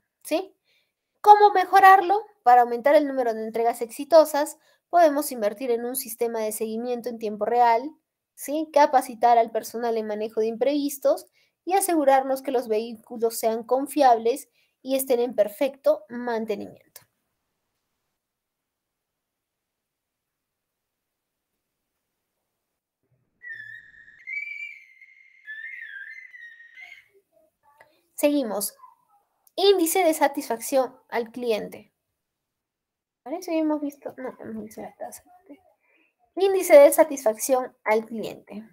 ¿Cómo mejorarlo? Para aumentar el número de entregas exitosas, podemos invertir en un sistema de seguimiento en tiempo real, capacitar al personal en manejo de imprevistos y asegurarnos que los vehículos sean confiables y estén en perfecto mantenimiento. Seguimos. Índice de satisfacción al cliente. ¿Parece que hemos visto. No, no la tasa. Índice de satisfacción al cliente.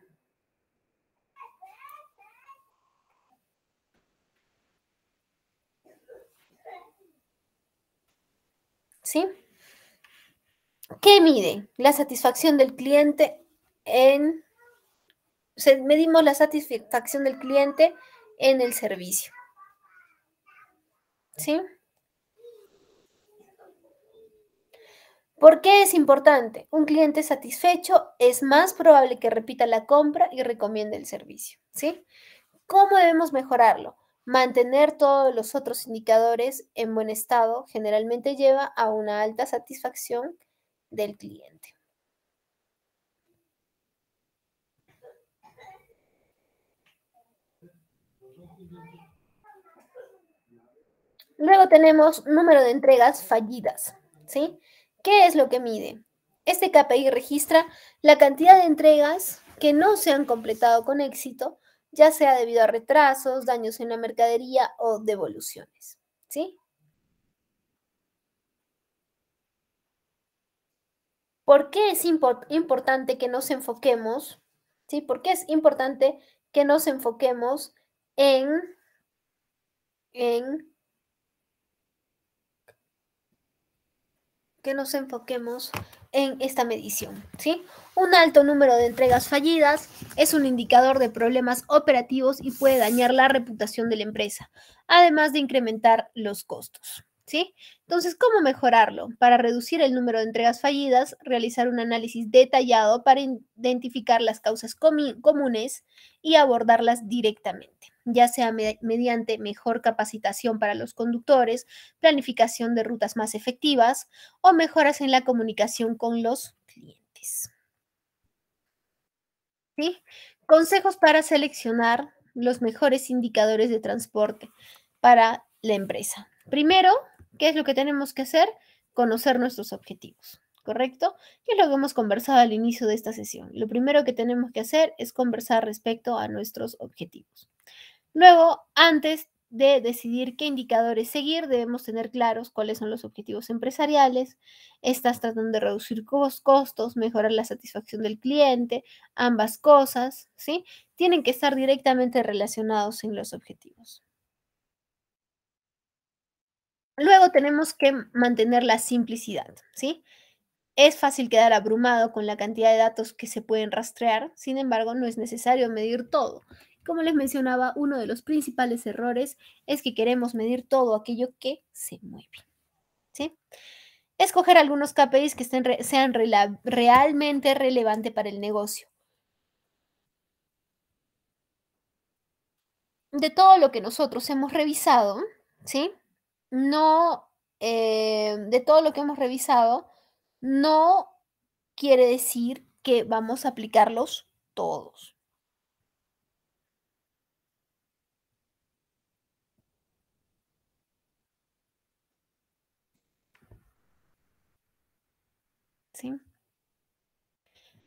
¿sí? ¿Qué mide? La satisfacción del cliente en... medimos la satisfacción del cliente en el servicio. ¿Sí? ¿Por qué es importante? Un cliente satisfecho es más probable que repita la compra y recomiende el servicio. ¿Sí? ¿Cómo debemos mejorarlo? Mantener todos los otros indicadores en buen estado generalmente lleva a una alta satisfacción del cliente. Luego tenemos número de entregas fallidas, ¿sí? ¿Qué es lo que mide? Este KPI registra la cantidad de entregas que no se han completado con éxito ya sea debido a retrasos, daños en la mercadería o devoluciones. ¿Sí? ¿Por qué es importante que nos enfoquemos? ¿Sí? ¿Por qué es importante que nos enfoquemos en, en que nos enfoquemos en esta medición, ¿sí? Un alto número de entregas fallidas es un indicador de problemas operativos y puede dañar la reputación de la empresa, además de incrementar los costos. ¿Sí? Entonces, ¿cómo mejorarlo? Para reducir el número de entregas fallidas, realizar un análisis detallado para identificar las causas comunes y abordarlas directamente, ya sea mediante mejor capacitación para los conductores, planificación de rutas más efectivas o mejoras en la comunicación con los clientes. ¿sí? Consejos para seleccionar los mejores indicadores de transporte para la empresa. Primero, ¿qué es lo que tenemos que hacer? Conocer nuestros objetivos, ¿correcto? Y lo hemos conversado al inicio de esta sesión. Lo primero que tenemos que hacer es conversar respecto a nuestros objetivos. Luego, antes de decidir qué indicadores seguir, debemos tener claros cuáles son los objetivos empresariales. Estás tratando de reducir costos, mejorar la satisfacción del cliente, ambas cosas, ¿sí? Tienen que estar directamente relacionados en los objetivos. Luego tenemos que mantener la simplicidad, ¿sí? Es fácil quedar abrumado con la cantidad de datos que se pueden rastrear, sin embargo, no es necesario medir todo como les mencionaba, uno de los principales errores es que queremos medir todo aquello que se mueve. ¿Sí? Escoger algunos KPIs que estén sean realmente relevantes para el negocio. De todo lo que nosotros hemos revisado, ¿sí? No, eh, de todo lo que hemos revisado, no quiere decir que vamos a aplicarlos todos.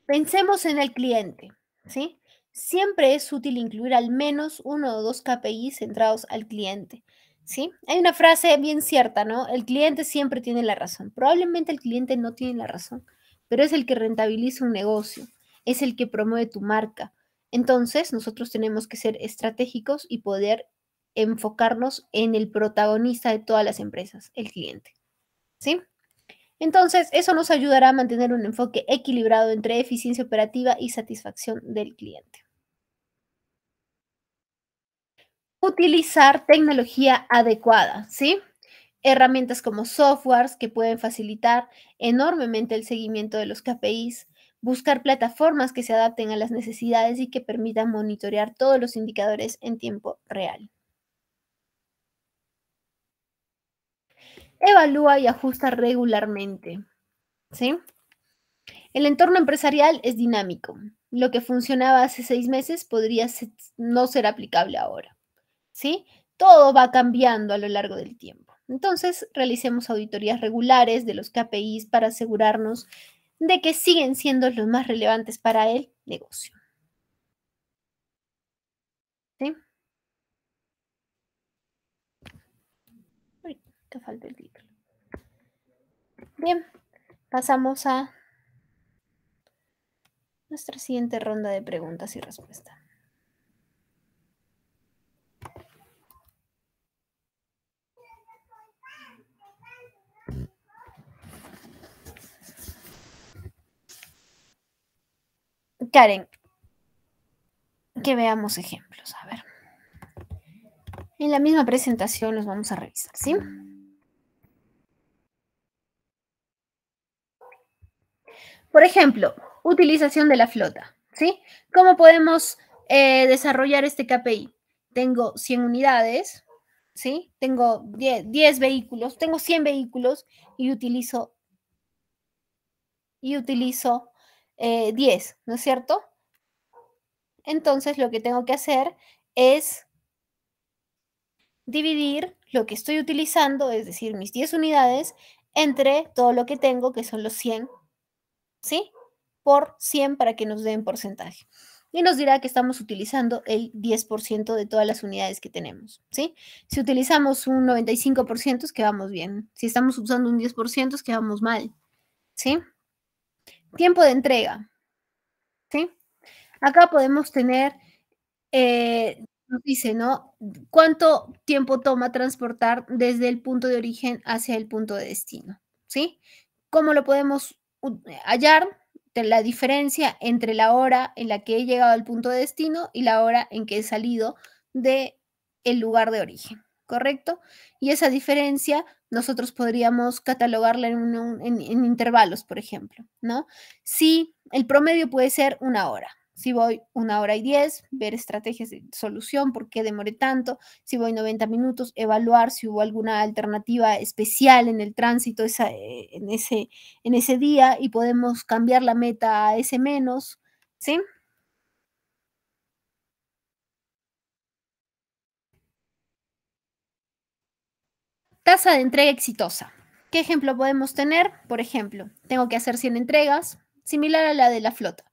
Pensemos en el cliente, ¿sí? Siempre es útil incluir al menos uno o dos KPI centrados al cliente, ¿sí? Hay una frase bien cierta, ¿no? El cliente siempre tiene la razón. Probablemente el cliente no tiene la razón, pero es el que rentabiliza un negocio, es el que promueve tu marca. Entonces, nosotros tenemos que ser estratégicos y poder enfocarnos en el protagonista de todas las empresas, el cliente. ¿Sí? Entonces, eso nos ayudará a mantener un enfoque equilibrado entre eficiencia operativa y satisfacción del cliente. Utilizar tecnología adecuada, ¿sí? Herramientas como softwares que pueden facilitar enormemente el seguimiento de los KPIs, buscar plataformas que se adapten a las necesidades y que permitan monitorear todos los indicadores en tiempo real. evalúa y ajusta regularmente. ¿Sí? El entorno empresarial es dinámico. Lo que funcionaba hace seis meses podría no ser aplicable ahora. ¿Sí? Todo va cambiando a lo largo del tiempo. Entonces, realicemos auditorías regulares de los KPIs para asegurarnos de que siguen siendo los más relevantes para el negocio. ¿Sí? falta el día. Bien, pasamos a nuestra siguiente ronda de preguntas y respuestas. Karen, que veamos ejemplos. A ver. En la misma presentación los vamos a revisar, ¿sí? Por ejemplo, utilización de la flota, ¿sí? ¿Cómo podemos eh, desarrollar este KPI? Tengo 100 unidades, ¿sí? Tengo 10, vehículos, tengo 100 vehículos y utilizo, y utilizo 10, eh, ¿no es cierto? Entonces lo que tengo que hacer es dividir lo que estoy utilizando, es decir, mis 10 unidades, entre todo lo que tengo, que son los 100 ¿sí? Por 100 para que nos den porcentaje. Y nos dirá que estamos utilizando el 10% de todas las unidades que tenemos, ¿sí? Si utilizamos un 95% es que vamos bien. Si estamos usando un 10% es que vamos mal, ¿sí? Tiempo de entrega, ¿sí? Acá podemos tener, eh, nos dice, ¿no? ¿Cuánto tiempo toma transportar desde el punto de origen hacia el punto de destino, ¿sí? ¿Cómo lo podemos hallar la diferencia entre la hora en la que he llegado al punto de destino y la hora en que he salido del lugar de origen, ¿correcto? Y esa diferencia nosotros podríamos catalogarla en, en, intervalos, por ejemplo, ¿no? Si el promedio puede ser una hora, si voy una hora y diez, ver estrategias de solución, por qué demoré tanto. Si voy 90 minutos, evaluar si hubo alguna alternativa especial en el tránsito eh, en, ese, en ese día y podemos cambiar la meta a ese menos, ¿sí? Tasa de entrega exitosa. ¿Qué ejemplo podemos tener? Por ejemplo, tengo que hacer 100 entregas, similar a la de la flota.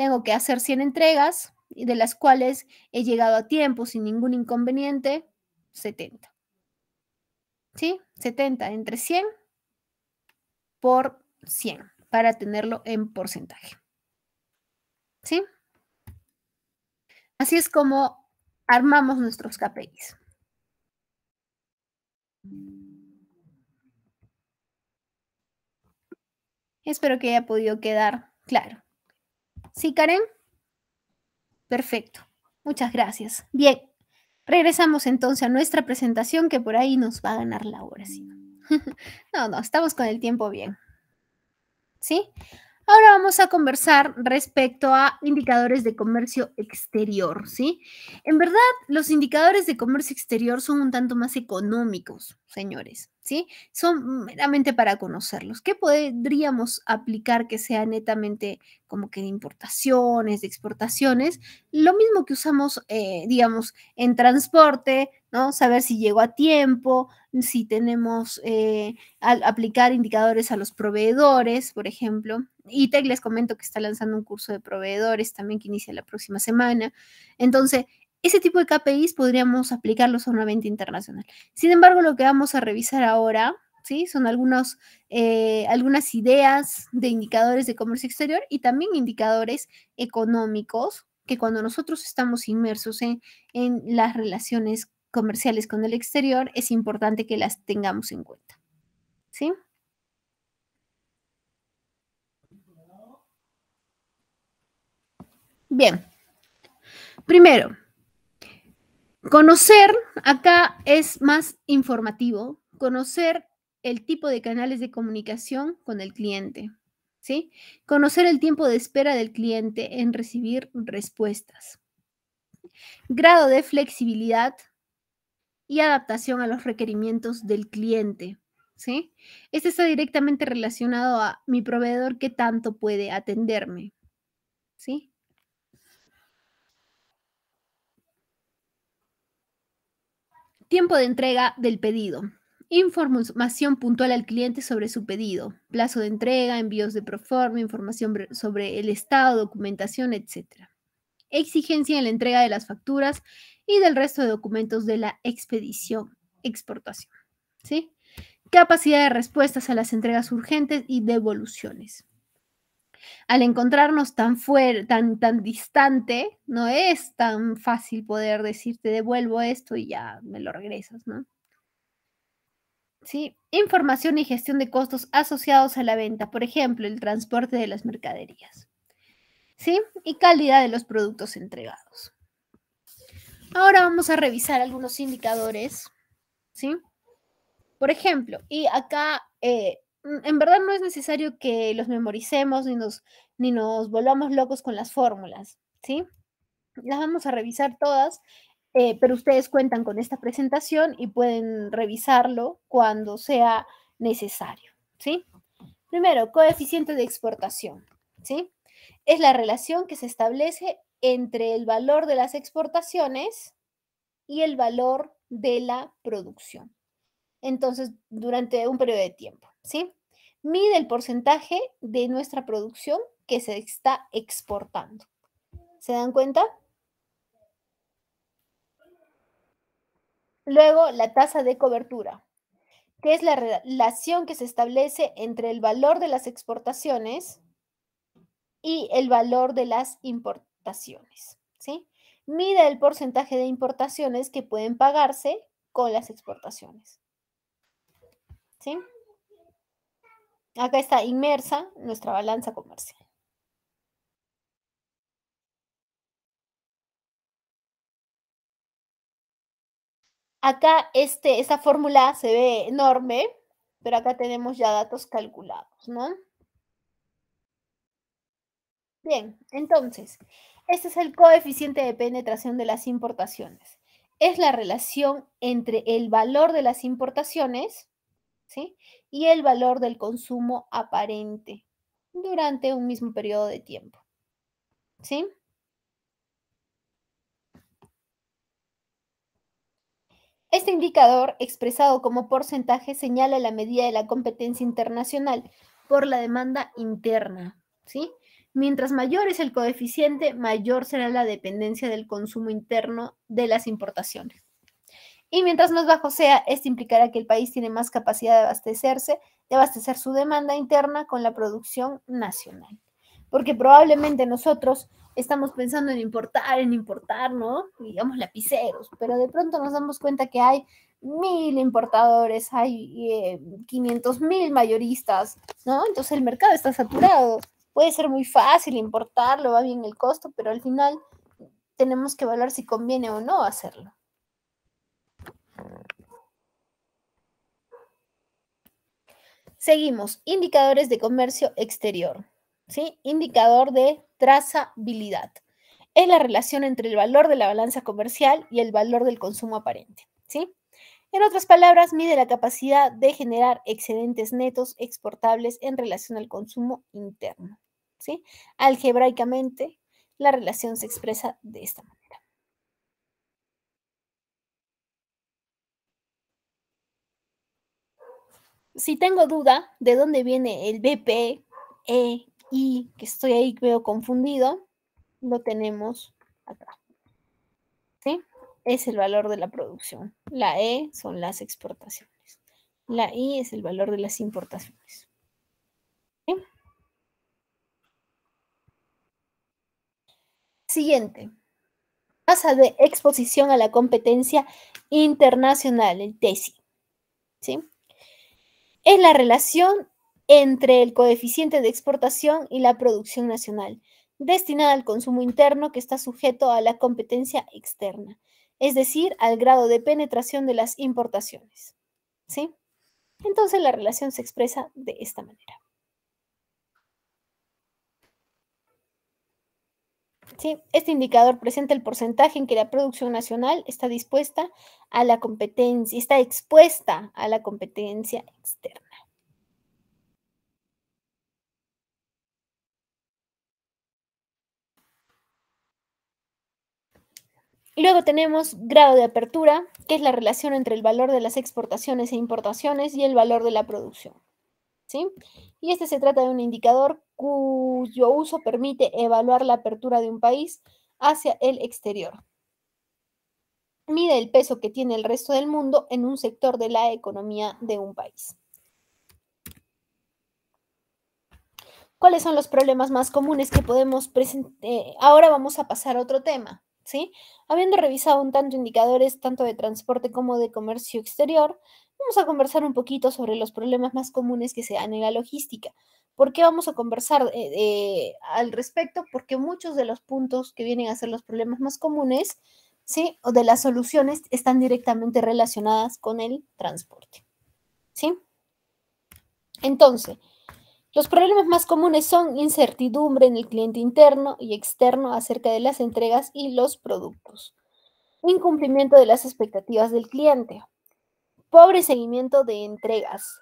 Tengo que hacer 100 entregas, de las cuales he llegado a tiempo sin ningún inconveniente, 70. ¿Sí? 70 entre 100 por 100 para tenerlo en porcentaje. ¿Sí? Así es como armamos nuestros KPIs. Espero que haya podido quedar claro. ¿Sí, Karen? Perfecto. Muchas gracias. Bien, regresamos entonces a nuestra presentación que por ahí nos va a ganar la hora. no, no, estamos con el tiempo bien. ¿Sí? Ahora vamos a conversar respecto a indicadores de comercio exterior, ¿sí? En verdad, los indicadores de comercio exterior son un tanto más económicos, señores, ¿sí? Son meramente para conocerlos. ¿Qué podríamos aplicar que sea netamente como que de importaciones, de exportaciones? Lo mismo que usamos, eh, digamos, en transporte, Saber si llegó a tiempo, si tenemos, eh, aplicar indicadores a los proveedores, por ejemplo. ITEC les comento que está lanzando un curso de proveedores también que inicia la próxima semana. Entonces, ese tipo de KPIs podríamos aplicarlos a una venta internacional. Sin embargo, lo que vamos a revisar ahora, ¿sí? Son algunos, eh, algunas ideas de indicadores de comercio exterior y también indicadores económicos que cuando nosotros estamos inmersos en, en las relaciones comerciales con el exterior, es importante que las tengamos en cuenta. ¿Sí? Bien. Primero, conocer acá es más informativo, conocer el tipo de canales de comunicación con el cliente, ¿sí? Conocer el tiempo de espera del cliente en recibir respuestas. Grado de flexibilidad y adaptación a los requerimientos del cliente. ¿sí? Este está directamente relacionado a mi proveedor que tanto puede atenderme. ¿sí? Tiempo de entrega del pedido. Información puntual al cliente sobre su pedido, plazo de entrega, envíos de proforma, información sobre el estado, documentación, etc. Exigencia en la entrega de las facturas y del resto de documentos de la expedición, exportación. ¿sí? Capacidad de respuestas a las entregas urgentes y devoluciones. Al encontrarnos tan, fuera, tan, tan distante, no es tan fácil poder decirte, devuelvo esto y ya me lo regresas, ¿no? ¿Sí? Información y gestión de costos asociados a la venta, por ejemplo, el transporte de las mercaderías. ¿Sí? Y calidad de los productos entregados. Ahora vamos a revisar algunos indicadores, ¿sí? Por ejemplo, y acá eh, mm, en verdad no es necesario que los memoricemos ni nos, nos volvamos locos con las fórmulas, ¿sí? Las vamos a revisar todas, eh, pero ustedes cuentan con esta presentación y pueden revisarlo cuando sea necesario, ¿sí? Primero, coeficiente de exportación, ¿sí? Es la relación que se establece entre el valor de las exportaciones y el valor de la producción. Entonces, durante un periodo de tiempo, ¿sí? Mide el porcentaje de nuestra producción que se está exportando. ¿Se dan cuenta? Luego, la tasa de cobertura, que es la relación que se establece entre el valor de las exportaciones y el valor de las importaciones. ¿sí? Mide el porcentaje de importaciones que pueden pagarse con las exportaciones. ¿Sí? Acá está inmersa nuestra balanza comercial. Acá este, esta fórmula se ve enorme, pero acá tenemos ya datos calculados, ¿no? Bien, entonces, este es el coeficiente de penetración de las importaciones. Es la relación entre el valor de las importaciones ¿sí? y el valor del consumo aparente durante un mismo periodo de tiempo. ¿Sí? Este indicador, expresado como porcentaje, señala la medida de la competencia internacional por la demanda interna, ¿sí? Mientras mayor es el coeficiente, mayor será la dependencia del consumo interno de las importaciones. Y mientras más bajo sea, esto implicará que el país tiene más capacidad de abastecerse, de abastecer su demanda interna con la producción nacional. Porque probablemente nosotros estamos pensando en importar, en importar, ¿no? Digamos lapiceros, pero de pronto nos damos cuenta que hay mil importadores, hay 500 eh, mil mayoristas, ¿no? Entonces el mercado está saturado puede ser muy fácil importarlo, va bien el costo, pero al final tenemos que evaluar si conviene o no hacerlo. Seguimos, indicadores de comercio exterior, ¿sí? Indicador de trazabilidad. Es la relación entre el valor de la balanza comercial y el valor del consumo aparente, ¿sí? En otras palabras, mide la capacidad de generar excedentes netos exportables en relación al consumo interno. ¿sí? Algebraicamente, la relación se expresa de esta manera. Si tengo duda de dónde viene el BP, E, I, que estoy ahí veo confundido, lo tenemos acá. ¿Sí? Es el valor de la producción. La E son las exportaciones. La I es el valor de las importaciones. ¿Sí? Siguiente. Tasa de exposición a la competencia internacional, el TESI. ¿sí? Es la relación entre el coeficiente de exportación y la producción nacional, destinada al consumo interno que está sujeto a la competencia externa, es decir, al grado de penetración de las importaciones. ¿sí? Entonces la relación se expresa de esta manera. Este indicador presenta el porcentaje en que la producción nacional está dispuesta a la competencia, está expuesta a la competencia externa. Luego tenemos grado de apertura, que es la relación entre el valor de las exportaciones e importaciones y el valor de la producción. Y este se trata de un indicador cuyo uso permite evaluar la apertura de un país hacia el exterior. Mide el peso que tiene el resto del mundo en un sector de la economía de un país. ¿Cuáles son los problemas más comunes que podemos presentar? Eh, ahora vamos a pasar a otro tema, ¿sí? Habiendo revisado un tanto indicadores tanto de transporte como de comercio exterior, Vamos a conversar un poquito sobre los problemas más comunes que se dan en la logística. ¿Por qué vamos a conversar eh, eh, al respecto? Porque muchos de los puntos que vienen a ser los problemas más comunes, ¿sí? O de las soluciones están directamente relacionadas con el transporte, ¿sí? Entonces, los problemas más comunes son incertidumbre en el cliente interno y externo acerca de las entregas y los productos, incumplimiento de las expectativas del cliente, pobre seguimiento de entregas.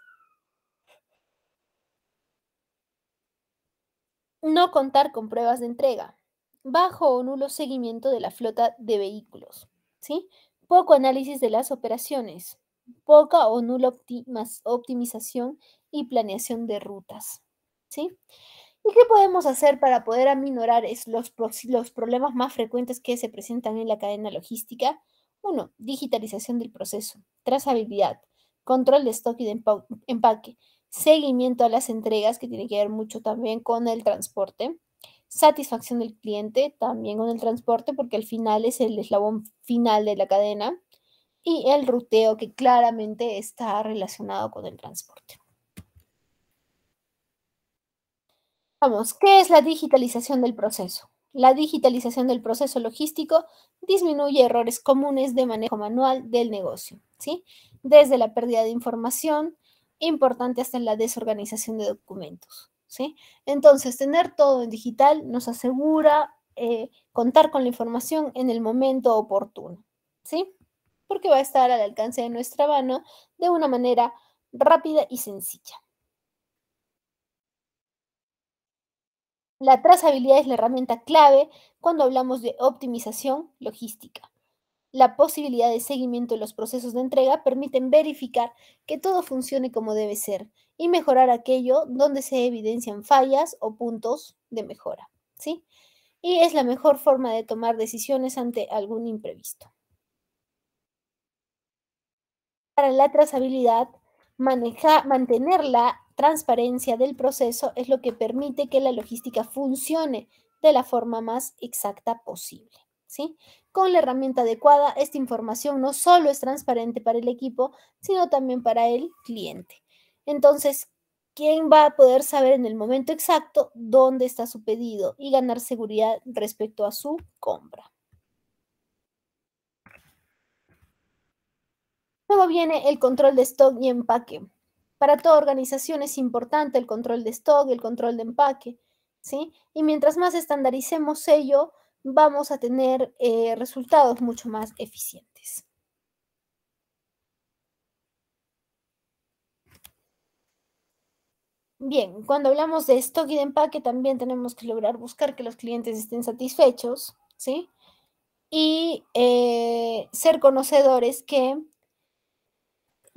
No contar con pruebas de entrega. Bajo o nulo seguimiento de la flota de vehículos. ¿sí? Poco análisis de las operaciones. Poca o nula optimización y planeación de rutas. ¿sí? ¿Y qué podemos hacer para poder aminorar los, los problemas más frecuentes que se presentan en la cadena logística? Uno, Digitalización del proceso, trazabilidad, control de stock y de empaque, seguimiento a las entregas, que tiene que ver mucho también con el transporte, satisfacción del cliente, también con el transporte, porque al final es el eslabón final de la cadena, y el ruteo, que claramente está relacionado con el transporte. Vamos, ¿qué es la digitalización del proceso? La digitalización del proceso logístico disminuye errores comunes de manejo manual del negocio, ¿sí? Desde la pérdida de información, importante hasta la desorganización de documentos, ¿sí? Entonces, tener todo en digital nos asegura eh, contar con la información en el momento oportuno, ¿sí? Porque va a estar al alcance de nuestra mano de una manera rápida y sencilla. La trazabilidad es la herramienta clave cuando hablamos de optimización logística. La posibilidad de seguimiento de los procesos de entrega permiten verificar que todo funcione como debe ser y mejorar aquello donde se evidencian fallas o puntos de mejora, ¿sí? Y es la mejor forma de tomar decisiones ante algún imprevisto. Para la trazabilidad, maneja, mantenerla transparencia del proceso es lo que permite que la logística funcione de la forma más exacta posible. ¿sí? Con la herramienta adecuada, esta información no solo es transparente para el equipo, sino también para el cliente. Entonces, ¿quién va a poder saber en el momento exacto dónde está su pedido y ganar seguridad respecto a su compra? Luego viene el control de stock y empaque. Para toda organización es importante el control de stock, el control de empaque, ¿sí? Y mientras más estandaricemos ello, vamos a tener eh, resultados mucho más eficientes. Bien, cuando hablamos de stock y de empaque, también tenemos que lograr buscar que los clientes estén satisfechos, ¿sí? Y eh, ser conocedores que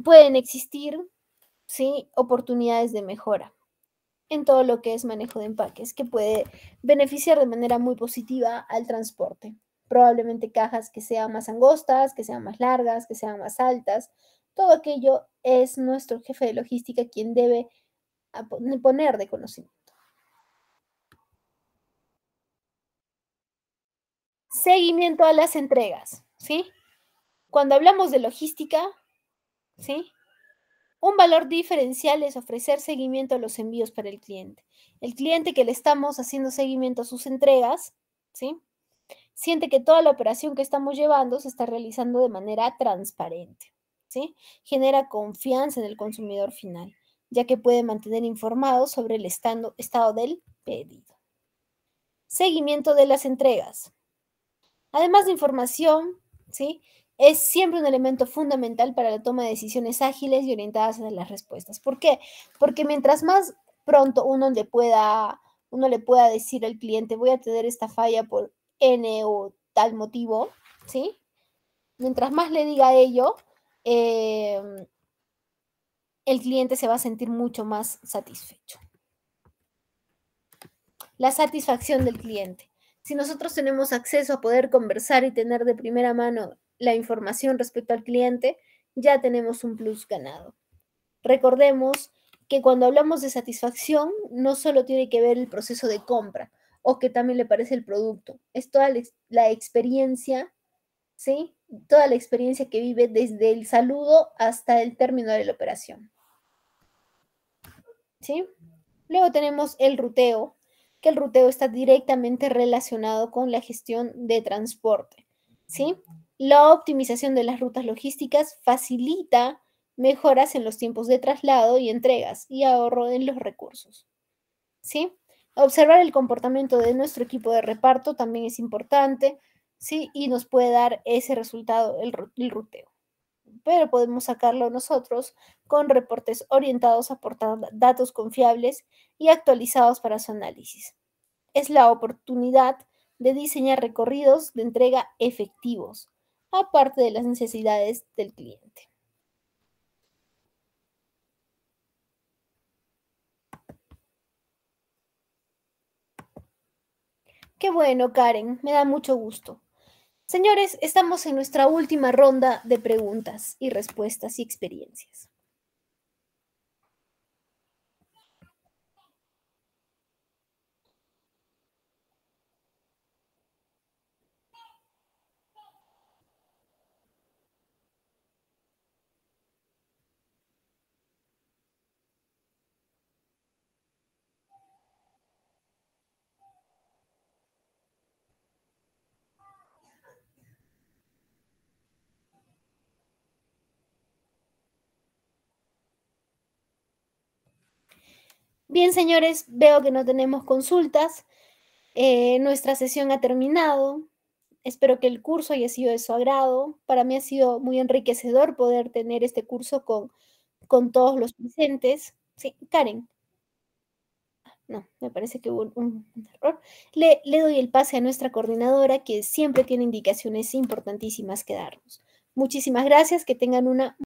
pueden existir ¿sí? oportunidades de mejora en todo lo que es manejo de empaques, que puede beneficiar de manera muy positiva al transporte. Probablemente cajas que sean más angostas, que sean más largas, que sean más altas. Todo aquello es nuestro jefe de logística quien debe poner de conocimiento. Seguimiento a las entregas, ¿sí? Cuando hablamos de logística, ¿sí? Un valor diferencial es ofrecer seguimiento a los envíos para el cliente. El cliente que le estamos haciendo seguimiento a sus entregas, ¿sí? Siente que toda la operación que estamos llevando se está realizando de manera transparente, ¿sí? Genera confianza en el consumidor final, ya que puede mantener informado sobre el estado del pedido. Seguimiento de las entregas. Además de información, ¿sí? es siempre un elemento fundamental para la toma de decisiones ágiles y orientadas a las respuestas. ¿Por qué? Porque mientras más pronto uno le pueda, uno le pueda decir al cliente, voy a tener esta falla por N o tal motivo, ¿sí? Mientras más le diga ello, em, el cliente se va a sentir mucho más satisfecho. La satisfacción del cliente. Si nosotros tenemos acceso a poder conversar y tener de primera mano la información respecto al cliente, ya tenemos un plus ganado. Recordemos que cuando hablamos de satisfacción, no solo tiene que ver el proceso de compra o que también le parece el producto, es toda la experiencia, ¿sí? Toda la experiencia que vive desde el saludo hasta el término de la operación. ¿Sí? Luego tenemos el ruteo, que el ruteo está directamente relacionado con la gestión de transporte, ¿sí? La optimización de las rutas logísticas facilita mejoras en los tiempos de traslado y entregas y ahorro en los recursos. ¿Sí? Observar el comportamiento de nuestro equipo de reparto también es importante, ¿sí? Y nos puede dar ese resultado, el, el ruteo. Pero podemos sacarlo nosotros con reportes orientados a aportar datos confiables y actualizados para su análisis. Es la oportunidad de diseñar recorridos de entrega efectivos aparte de las necesidades del cliente. Qué bueno, Karen, me da mucho gusto. Señores, estamos en nuestra última ronda de preguntas y respuestas y experiencias. Bien, señores, veo que no tenemos consultas. Eh, nuestra sesión ha terminado. Espero que el curso haya sido de su agrado. Para mí ha sido muy enriquecedor poder tener este curso con, con todos los presentes. Sí, Karen. No, me parece que hubo un, error. Le, le doy el pase a nuestra coordinadora que siempre tiene indicaciones importantísimas que darnos. Muchísimas gracias, que tengan una...